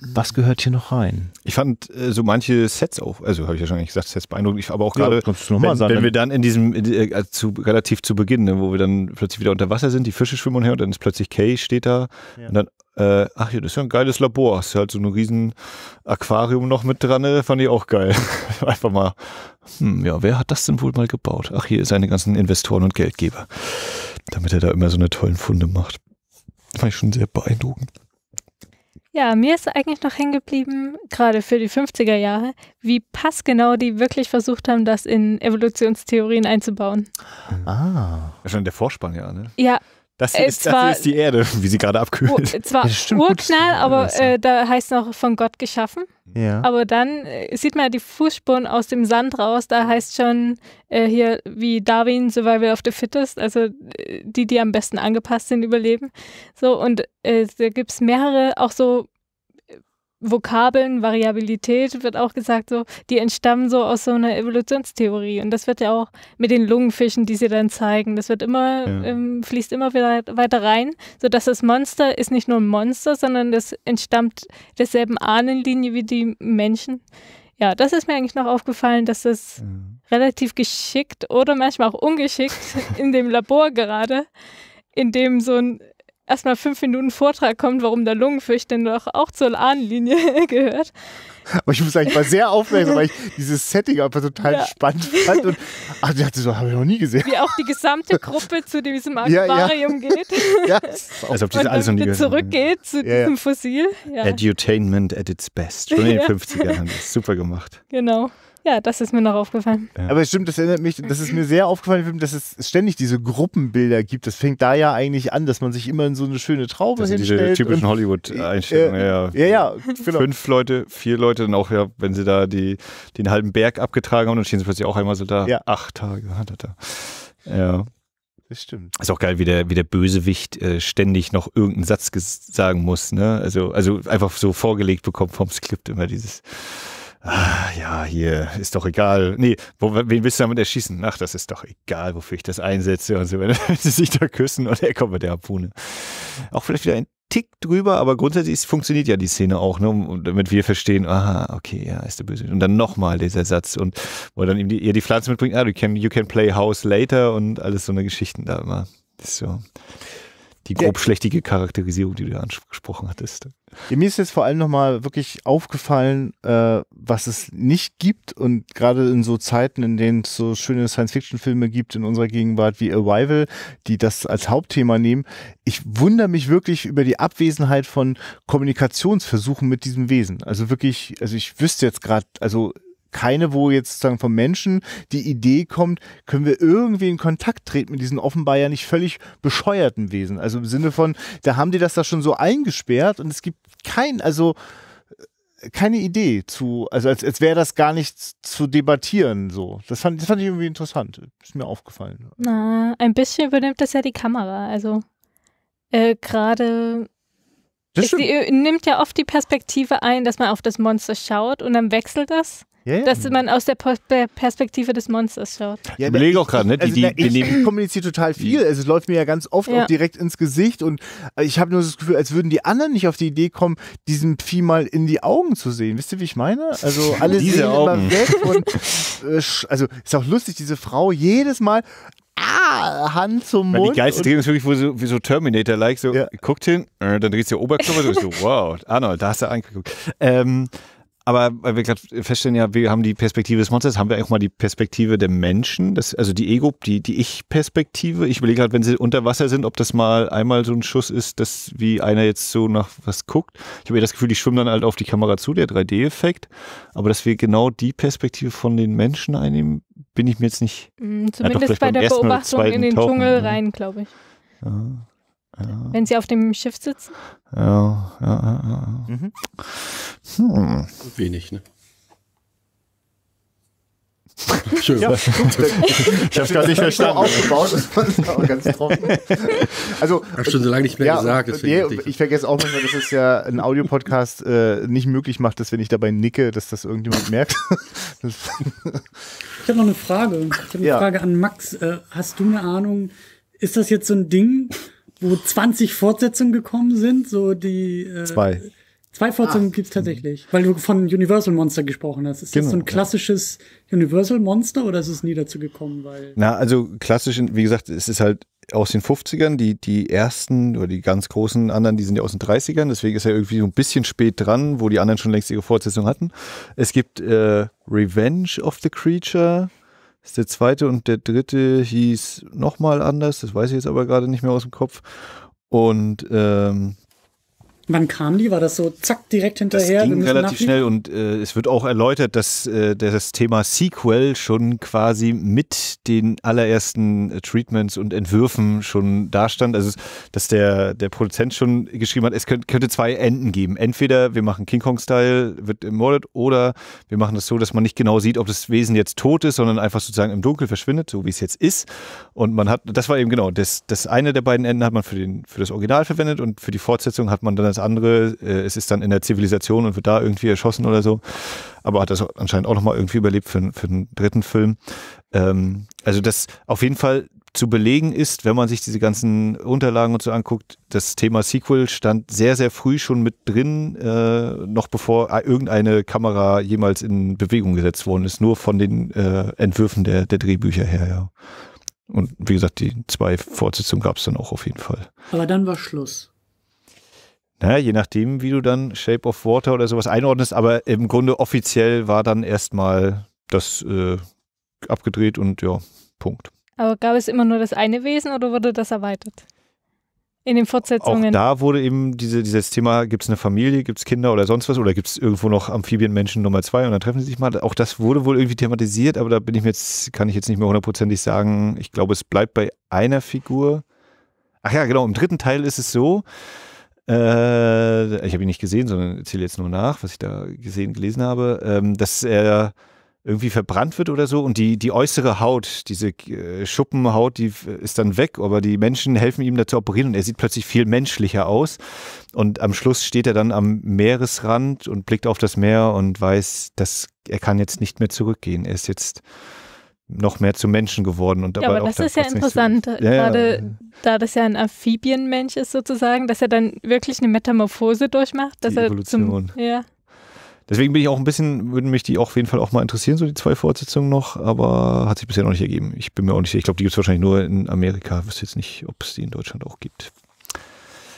was gehört hier noch rein? Ich fand äh, so manche Sets auch, also habe ich ja schon nicht gesagt, Sets beeindruckend, ich, aber auch gerade, ja, wenn, wenn, wir dann in diesem, äh, zu, relativ zu Beginn, ne, wo wir dann plötzlich wieder unter Wasser sind, die Fische schwimmen her und dann ist plötzlich Kay steht da ja. und dann äh, ach ja, das ist ja ein geiles Labor. Hast du halt so ein riesen Aquarium noch mit dran, ne? fand ich auch geil. Einfach mal, hm, ja, wer hat das denn wohl mal gebaut? Ach, hier ist seine ganzen Investoren und Geldgeber. Damit er da immer so eine tollen Funde macht. Fand ich schon sehr beeindruckend. Ja, mir ist eigentlich noch hängen geblieben, gerade für die 50er Jahre, wie passgenau die wirklich versucht haben, das in Evolutionstheorien einzubauen. Ah. Schon der Vorspann, ja, ne? Ja, das hier, äh, ist, das hier ist die Erde, wie sie gerade abkühlt. Ur, äh, zwar ja, Urknall, aber äh, da heißt es noch von Gott geschaffen. Ja. Aber dann äh, sieht man ja die Fußspuren aus dem Sand raus. Da heißt schon äh, hier, wie Darwin, Survival of the Fittest, also äh, die, die am besten angepasst sind, überleben. So, und da gibt es mehrere, auch so Vokabeln, Variabilität wird auch gesagt, so, die entstammen so aus so einer Evolutionstheorie. Und das wird ja auch mit den Lungenfischen, die sie dann zeigen, das wird immer, ja. ähm, fließt immer wieder weiter rein, sodass das Monster ist nicht nur ein Monster, sondern das entstammt derselben Ahnenlinie wie die Menschen. Ja, das ist mir eigentlich noch aufgefallen, dass das ja. relativ geschickt oder manchmal auch ungeschickt in dem Labor gerade, in dem so ein erstmal fünf Minuten Vortrag kommt, warum der Lungenfisch denn doch auch zur Ahnenlinie gehört. Aber ich muss sagen, ich war sehr aufmerksam, weil ich dieses Setting einfach total ja. spannend fand. Und, ach, ich dachte so, habe ich noch nie gesehen. Wie auch die gesamte Gruppe zu diesem Aquarium ja, ja. geht. Ja, als ob das alles noch nie gehört zurückgeht zu diesem Fossil. Edutainment at its best. Schon in den 50ern. Super gemacht. Genau. Ja, das ist mir noch aufgefallen. Ja. Aber stimmt, das erinnert mich, das ist mir sehr aufgefallen, dass es ständig diese Gruppenbilder gibt. Das fängt da ja eigentlich an, dass man sich immer in so eine schöne Traube das hinstellt. Diese typischen Hollywood-Einstellungen, äh, äh ja. Ja, ja, genau. Fünf Leute, vier Leute, dann auch ja, wenn sie da die, den halben Berg abgetragen haben, dann stehen sie plötzlich auch einmal so da. Ja. Acht Tage. Ja. Das stimmt. Ist auch geil, wie der, wie der Bösewicht äh, ständig noch irgendeinen Satz sagen muss, ne? Also, also einfach so vorgelegt bekommt vom Skript immer dieses ah, ja, hier ist doch egal. Nee, wo, wen willst du damit erschießen? Ach, das ist doch egal, wofür ich das einsetze. Und so, wenn sie sich da küssen und er kommt mit der Harpune. Auch vielleicht wieder ein Tick drüber, aber grundsätzlich funktioniert ja die Szene auch, ne? damit wir verstehen, aha, okay, ja, ist der böse. Und dann nochmal dieser Satz und wo er dann ihm die, ihr die Pflanze mitbringt, ah, you can, you can play house later und alles so eine Geschichten da immer. ist so die grobschlächtige Charakterisierung, die du ja angesprochen hattest. Ja, mir ist jetzt vor allem nochmal wirklich aufgefallen, äh, was es nicht gibt. Und gerade in so Zeiten, in denen es so schöne Science-Fiction-Filme gibt in unserer Gegenwart wie Arrival, die das als Hauptthema nehmen. Ich wundere mich wirklich über die Abwesenheit von Kommunikationsversuchen mit diesem Wesen. Also wirklich, also ich wüsste jetzt gerade, also keine, wo jetzt sozusagen vom Menschen die Idee kommt, können wir irgendwie in Kontakt treten mit diesen offenbar ja nicht völlig bescheuerten Wesen. Also im Sinne von, da haben die das da schon so eingesperrt und es gibt kein, also äh, keine Idee zu, also als, als wäre das gar nichts zu debattieren so. Das fand, das fand ich irgendwie interessant. Ist mir aufgefallen. Na, ein bisschen übernimmt das ja die Kamera. Also äh, gerade nimmt ja oft die Perspektive ein, dass man auf das Monster schaut und dann wechselt das. Ja, ja. Dass man aus der Perspektive des Monsters schaut. Ja, ich überlege auch gerade, ne? Die, also, die, na, die kommuniziere total viel. Also, es läuft mir ja ganz oft ja. auch direkt ins Gesicht und äh, ich habe nur das Gefühl, als würden die anderen nicht auf die Idee kommen, diesem Vieh mal in die Augen zu sehen. Wisst ihr, wie ich meine? Also, alle Diese sehen Augen. immer weg und äh, also ist auch lustig, diese Frau jedes Mal ah, Hand zum Mund. die geilste Drehung ist wirklich wo so, wie so Terminator-like, so ja. guckt hin, äh, dann dreht sie Oberkörper, so, so, wow, Arnold, da hast du angeguckt. Ähm, aber weil wir gerade feststellen, ja, wir haben die Perspektive des Monsters, haben wir auch mal die Perspektive der Menschen, das, also die Ego, die, die Ich-Perspektive. Ich überlege gerade, halt, wenn sie unter Wasser sind, ob das mal einmal so ein Schuss ist, dass wie einer jetzt so nach was guckt. Ich habe ja das Gefühl, die schwimmen dann halt auf die Kamera zu, der 3D-Effekt. Aber dass wir genau die Perspektive von den Menschen einnehmen, bin ich mir jetzt nicht. Mm, zumindest ja, bei der Beobachtung in den Tauchen, Dschungel ne? rein, glaube ich. Ja. Wenn sie auf dem Schiff sitzen? Ja, ja, ja. ja. Mhm. Hm. Wenig, ne? Schön. Ja. Ich habe gerade nicht verstanden. Aufgebaut, ganz trocken. Also, ich habe schon so lange nicht mehr ja, gesagt. Nee, ich vergesse auch manchmal, dass es ja ein Audiopodcast äh, nicht möglich macht, dass wenn ich dabei nicke, dass das irgendjemand merkt. ich habe noch eine Frage. Ich habe eine ja. Frage an Max. hast du eine Ahnung, ist das jetzt so ein Ding, wo 20 Fortsetzungen gekommen sind, so die äh, zwei. Zwei Fortsetzungen ah. gibt es tatsächlich, weil du von Universal Monster gesprochen hast. Ist genau, das so ein klassisches ja. Universal Monster oder ist es nie dazu gekommen? Weil Na, also klassisch, wie gesagt, es ist halt aus den 50ern, die, die ersten oder die ganz großen anderen, die sind ja aus den 30ern, deswegen ist er irgendwie so ein bisschen spät dran, wo die anderen schon längst ihre Fortsetzung hatten. Es gibt äh, Revenge of the Creature, ist der zweite und der dritte hieß nochmal anders, das weiß ich jetzt aber gerade nicht mehr aus dem Kopf. Und ähm, Wann kam die? War das so zack direkt hinterher? Das ging relativ nachdenken? schnell und äh, es wird auch erläutert, dass äh, das Thema Sequel schon quasi mit den allerersten äh, Treatments und Entwürfen schon dastand. Also dass der, der Produzent schon geschrieben hat, es könnt, könnte zwei Enden geben. Entweder wir machen King Kong-Style, wird ermordet, oder wir machen das so, dass man nicht genau sieht, ob das Wesen jetzt tot ist, sondern einfach sozusagen im Dunkel verschwindet, so wie es jetzt ist. Und man hat, das war eben genau, das, das eine der beiden Enden hat man für, den, für das Original verwendet und für die Fortsetzung hat man dann das das andere, äh, es ist dann in der Zivilisation und wird da irgendwie erschossen oder so. Aber hat das anscheinend auch nochmal irgendwie überlebt für, für den dritten Film. Ähm, also das auf jeden Fall zu belegen ist, wenn man sich diese ganzen Unterlagen und so anguckt, das Thema Sequel stand sehr, sehr früh schon mit drin, äh, noch bevor äh, irgendeine Kamera jemals in Bewegung gesetzt worden ist, nur von den äh, Entwürfen der, der Drehbücher her, ja. Und wie gesagt, die zwei Fortsetzungen gab es dann auch auf jeden Fall. Aber dann war Schluss naja, ne, je nachdem, wie du dann Shape of Water oder sowas einordnest, aber im Grunde offiziell war dann erstmal das äh, abgedreht und ja, Punkt. Aber gab es immer nur das eine Wesen oder wurde das erweitert? In den Fortsetzungen. Auch da wurde eben diese, dieses Thema, gibt es eine Familie, gibt es Kinder oder sonst was oder gibt es irgendwo noch Amphibienmenschen Nummer zwei und dann treffen sie sich mal. Auch das wurde wohl irgendwie thematisiert, aber da bin ich jetzt, kann ich jetzt nicht mehr hundertprozentig sagen. Ich glaube, es bleibt bei einer Figur. Ach ja, genau, im dritten Teil ist es so, äh, ich habe ihn nicht gesehen, sondern erzähle jetzt nur nach, was ich da gesehen, gelesen habe, ähm, dass er irgendwie verbrannt wird oder so und die, die äußere Haut, diese äh, Schuppenhaut, die ist dann weg, aber die Menschen helfen ihm dazu operieren und er sieht plötzlich viel menschlicher aus und am Schluss steht er dann am Meeresrand und blickt auf das Meer und weiß, dass er kann jetzt nicht mehr zurückgehen. Er ist jetzt noch mehr zu Menschen geworden und dabei ja, aber das ist ja interessant, so gerade ja. da das ja ein Amphibienmensch ist sozusagen, dass er dann wirklich eine Metamorphose durchmacht, dass die er Evolution. Zum, ja. Deswegen bin ich auch ein bisschen, würden mich die auch auf jeden Fall auch mal interessieren, so die zwei Fortsetzungen noch, aber hat sich bisher noch nicht ergeben. Ich bin mir auch nicht sicher. Ich glaube, die gibt es wahrscheinlich nur in Amerika. Ich wüsste jetzt nicht, ob es die in Deutschland auch gibt.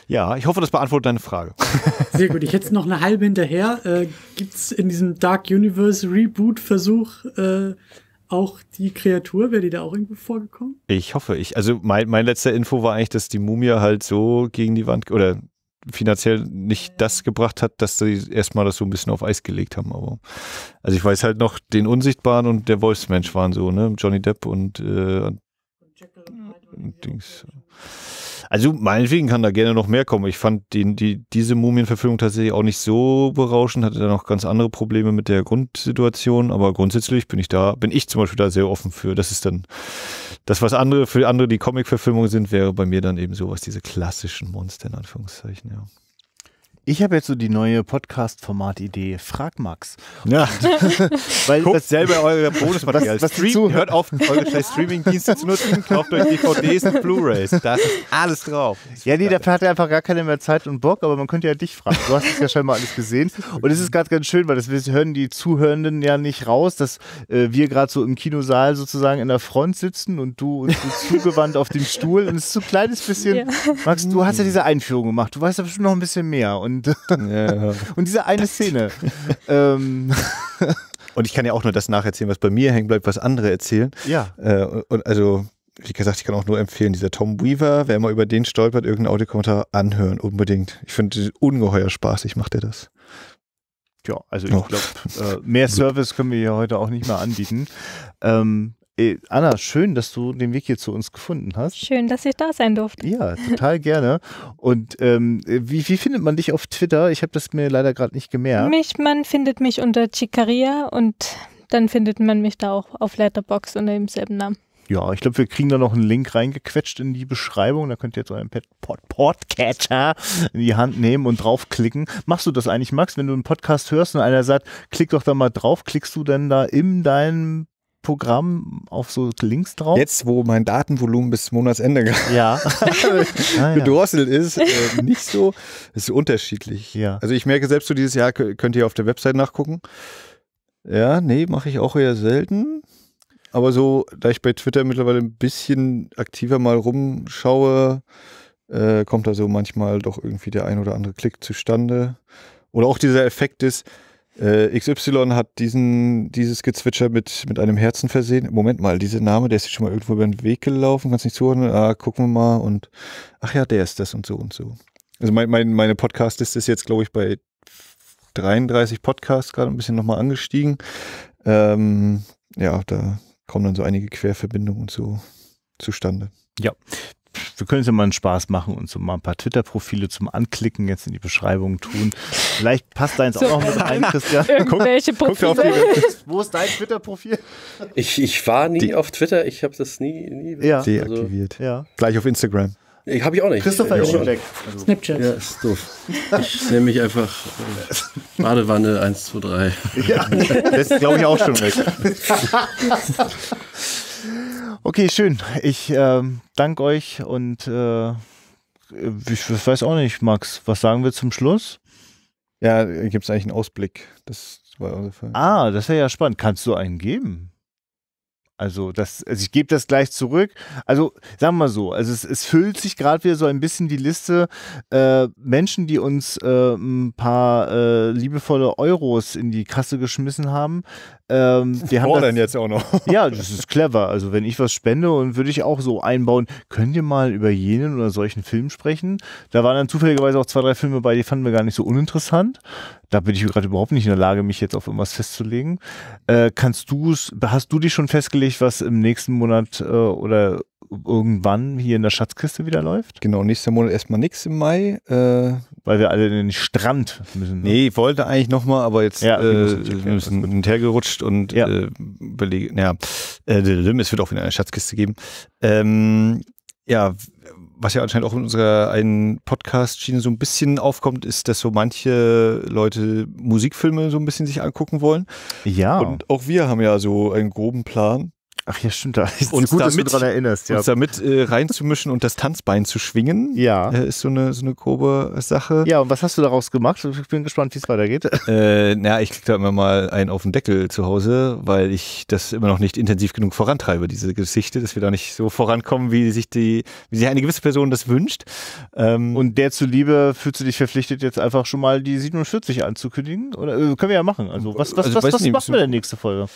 Ja, ich hoffe, das beantwortet deine Frage. Sehr gut. Ich hätte noch eine halbe hinterher. Äh, gibt es in diesem Dark Universe Reboot-Versuch äh, auch die Kreatur, wäre die da auch irgendwo vorgekommen? Ich hoffe, ich. Also mein, mein letzter Info war eigentlich, dass die Mumie halt so gegen die Wand oder finanziell nicht das gebracht hat, dass sie erstmal das so ein bisschen auf Eis gelegt haben. Aber also ich weiß halt noch, den Unsichtbaren und der Wolfsmensch waren so, ne? Johnny Depp und, äh, und Dings. Also meinetwegen kann da gerne noch mehr kommen. Ich fand die, die, diese Mumienverfilmung tatsächlich auch nicht so berauschend, hatte da noch ganz andere Probleme mit der Grundsituation, aber grundsätzlich bin ich da, bin ich zum Beispiel da sehr offen für. Das ist dann das, was andere für andere die Comic-Verfilmungen sind, wäre bei mir dann eben sowas, diese klassischen Monster in Anführungszeichen, ja. Ich habe jetzt so die neue Podcast-Format-Idee Frag Max. Ja. Weil Guck. dasselbe eure Bonusmaterial ist. was Stream, Hört auf, eure scheiß Streaming-Dienste zu nutzen, kauft euch DVDs und Blu-Rays. Da ist alles drauf. ja, nee, dafür hat er einfach gar keine mehr Zeit und Bock, aber man könnte ja dich fragen. Du hast es ja scheinbar alles gesehen. Und es ist gerade ganz schön, weil das hören die Zuhörenden ja nicht raus, dass äh, wir gerade so im Kinosaal sozusagen in der Front sitzen und du uns so zugewandt auf dem Stuhl. Und es ist so ein kleines bisschen. Ja. Max, du hast ja diese Einführung gemacht. Du weißt aber schon noch ein bisschen mehr. Und Kind. Ja, ja. Und diese eine das. Szene. ähm. Und ich kann ja auch nur das nacherzählen, was bei mir hängen bleibt, was andere erzählen. Ja. Äh, und also, wie gesagt, ich kann auch nur empfehlen, dieser Tom Weaver, wer mal über den stolpert, irgendeinen Audiokommentar anhören, unbedingt. Ich finde ungeheuer spaßig, macht er das. Ja, also ich glaube, äh, mehr Service können wir hier heute auch nicht mehr anbieten. Ähm, Anna, schön, dass du den Weg hier zu uns gefunden hast. Schön, dass ich da sein durfte. Ja, total gerne. Und ähm, wie, wie, findet man dich auf Twitter? Ich habe das mir leider gerade nicht gemerkt. Mich, man findet mich unter Chicaria und dann findet man mich da auch auf Letterbox unter demselben Namen. Ja, ich glaube, wir kriegen da noch einen Link reingequetscht in die Beschreibung. Da könnt ihr jetzt euren Podcatcher in die Hand nehmen und draufklicken. Machst du das eigentlich, Max? Wenn du einen Podcast hörst und einer sagt, klick doch da mal drauf, klickst du denn da in deinem Programm auf so links drauf. Jetzt, wo mein Datenvolumen bis Monatsende ah, ja. gedrosselt ist, äh, nicht so. Es ist unterschiedlich. Ja. Also ich merke selbst so dieses Jahr, könnt ihr auf der Website nachgucken. Ja, nee, mache ich auch eher selten. Aber so, da ich bei Twitter mittlerweile ein bisschen aktiver mal rumschaue, äh, kommt da so manchmal doch irgendwie der ein oder andere Klick zustande. Oder auch dieser Effekt ist, äh, XY hat diesen, dieses Gezwitscher mit, mit einem Herzen versehen. Moment mal, dieser Name, der ist schon mal irgendwo über den Weg gelaufen, kannst nicht zuhören. Ah, gucken wir mal und ach ja, der ist das und so und so. Also mein, mein, meine podcast ist jetzt, glaube ich, bei 33 Podcasts gerade ein bisschen nochmal angestiegen. Ähm, ja, da kommen dann so einige Querverbindungen und so zustande. Ja, wir können uns ja mal einen Spaß machen und so mal ein paar Twitter-Profile zum Anklicken jetzt in die Beschreibung tun. Vielleicht passt deins so, auch noch mit rein, Christian. Irgendwelche guck, Profile. Guck die, wo ist dein Twitter-Profil? Ich, ich war nie die, auf Twitter, ich habe das nie, nie ja. deaktiviert. Also, ja. Gleich auf Instagram. Ich habe ich auch nicht. Christopher ist schon weg. Also, Snapchat. Ja, ist doof. Ich nehme mich einfach äh, Badewanne 1, 2, 3. Ja, das glaube ich auch schon weg. Okay, schön. Ich äh, danke euch und äh, ich weiß auch nicht, Max, was sagen wir zum Schluss? Ja, gibt es eigentlich einen Ausblick? Das war Ah, das wäre ja spannend. Kannst du einen geben? Also, das, also ich gebe das gleich zurück. Also, sagen wir mal so, also es, es füllt sich gerade wieder so ein bisschen die Liste äh, Menschen, die uns äh, ein paar äh, liebevolle Euros in die Kasse geschmissen haben. Ähm, wir haben das, jetzt auch noch. ja, das ist clever. Also wenn ich was spende und würde ich auch so einbauen, könnt ihr mal über jenen oder solchen Film sprechen? Da waren dann zufälligerweise auch zwei, drei Filme bei, die fanden wir gar nicht so uninteressant. Da bin ich gerade überhaupt nicht in der Lage, mich jetzt auf irgendwas festzulegen. Äh, kannst du es, hast du dich schon festgelegt, was im nächsten Monat äh, oder irgendwann hier in der Schatzkiste wieder läuft? Genau, nächster Monat erstmal nichts im Mai. Äh Weil wir alle in den Strand müssen. Ne? Nee, ich wollte eigentlich nochmal, aber jetzt ja, äh, wir müssen hinterhergerutscht gemischt und ja. äh, überlege, ja, äh, es wird auch wieder eine Schatzkiste geben. Ähm, ja, was ja anscheinend auch in unserer einen Podcast-Schiene so ein bisschen aufkommt, ist, dass so manche Leute Musikfilme so ein bisschen sich angucken wollen. Ja. Und auch wir haben ja so einen groben Plan. Ach ja, stimmt. Da. ist Uns gut, damit, dass erinnerst. Ja. Uns damit äh, reinzumischen und das Tanzbein zu schwingen, ja. Äh, ist so eine, so eine grobe Sache. Ja, und was hast du daraus gemacht? Ich bin gespannt, wie es weitergeht. Äh, na, ich kriege da immer mal einen auf den Deckel zu Hause, weil ich das immer noch nicht intensiv genug vorantreibe, diese Geschichte, dass wir da nicht so vorankommen, wie sich, die, wie sich eine gewisse Person das wünscht. Ähm, und der zuliebe fühlst du dich verpflichtet, jetzt einfach schon mal die 47 anzukündigen? Oder, äh, können wir ja machen. Also, was, was, also, was, was, was machen wir denn nächste Folge?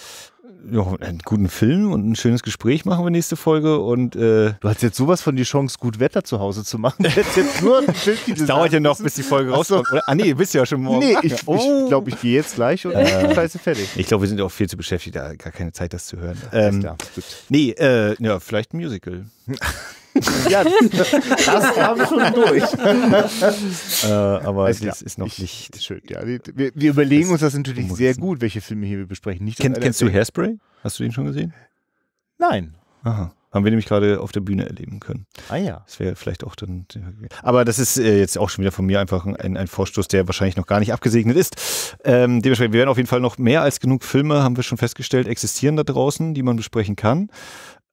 ja, einen guten Film und ein schönes Gespräch machen wir nächste Folge. Und äh, du hast jetzt sowas von die Chance, gut Wetter zu Hause zu machen. Jetzt, jetzt nur ein Bild, das dauert ja noch, bis die Folge rauskommt. So. Ah, nee, bist ja schon morgen. Nee, ich glaube, ich, glaub, ich gehe jetzt gleich und äh, scheiße fertig. Ich glaube, wir sind auch viel zu beschäftigt, da gar keine Zeit, das zu hören. Ähm, ja, nee, äh, ja, vielleicht ein Musical. ja, das haben wir schon durch. äh, aber es ist, ist, noch ich, nicht schön. Ja, wir, wir, überlegen uns das natürlich sehr gut, welche Filme hier wir besprechen. Nicht Kennt, kennst du Hairspray? Hast du den schon gesehen? Nein. Aha. Haben wir nämlich gerade auf der Bühne erleben können. Ah ja. Das wäre vielleicht auch dann. Aber das ist äh, jetzt auch schon wieder von mir einfach ein, ein, Vorstoß, der wahrscheinlich noch gar nicht abgesegnet ist. Ähm, dementsprechend, wir werden auf jeden Fall noch mehr als genug Filme, haben wir schon festgestellt, existieren da draußen, die man besprechen kann.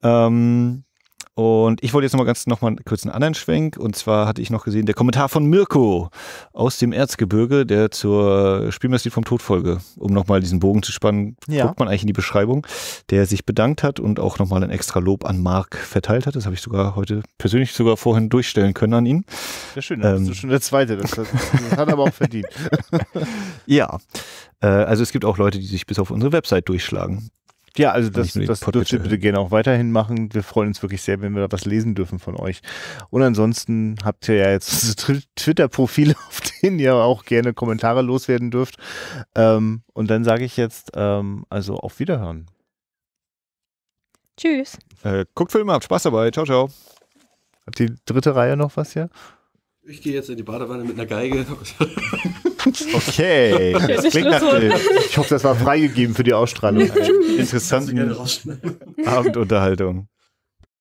Ähm, und ich wollte jetzt nochmal ganz nochmal kurz einen anderen Schwenk. Und zwar hatte ich noch gesehen, der Kommentar von Mirko aus dem Erzgebirge, der zur Spielmeister vom Tod Folge, um nochmal diesen Bogen zu spannen, ja. guckt man eigentlich in die Beschreibung, der sich bedankt hat und auch nochmal ein extra Lob an Mark verteilt hat. Das habe ich sogar heute persönlich sogar vorhin durchstellen können an ihn. Sehr schön, dann ähm, bist du ähm. schon der Zweite. Das, das, das hat aber auch verdient. ja. Äh, also es gibt auch Leute, die sich bis auf unsere Website durchschlagen. Ja, also das, das dürft ihr bitte gerne auch weiterhin machen. Wir freuen uns wirklich sehr, wenn wir da was lesen dürfen von euch. Und ansonsten habt ihr ja jetzt Twitter-Profile, auf denen ihr auch gerne Kommentare loswerden dürft. Ähm, und dann sage ich jetzt, ähm, also auf Wiederhören. Tschüss. Äh, guckt Filme, habt Spaß dabei. Ciao, ciao. Hat die dritte Reihe noch was hier? Ich gehe jetzt in die Badewanne mit einer Geige. Okay, das klingt nach Film. Ich hoffe, das war freigegeben für die Ausstrahlung. Interessante Abendunterhaltung.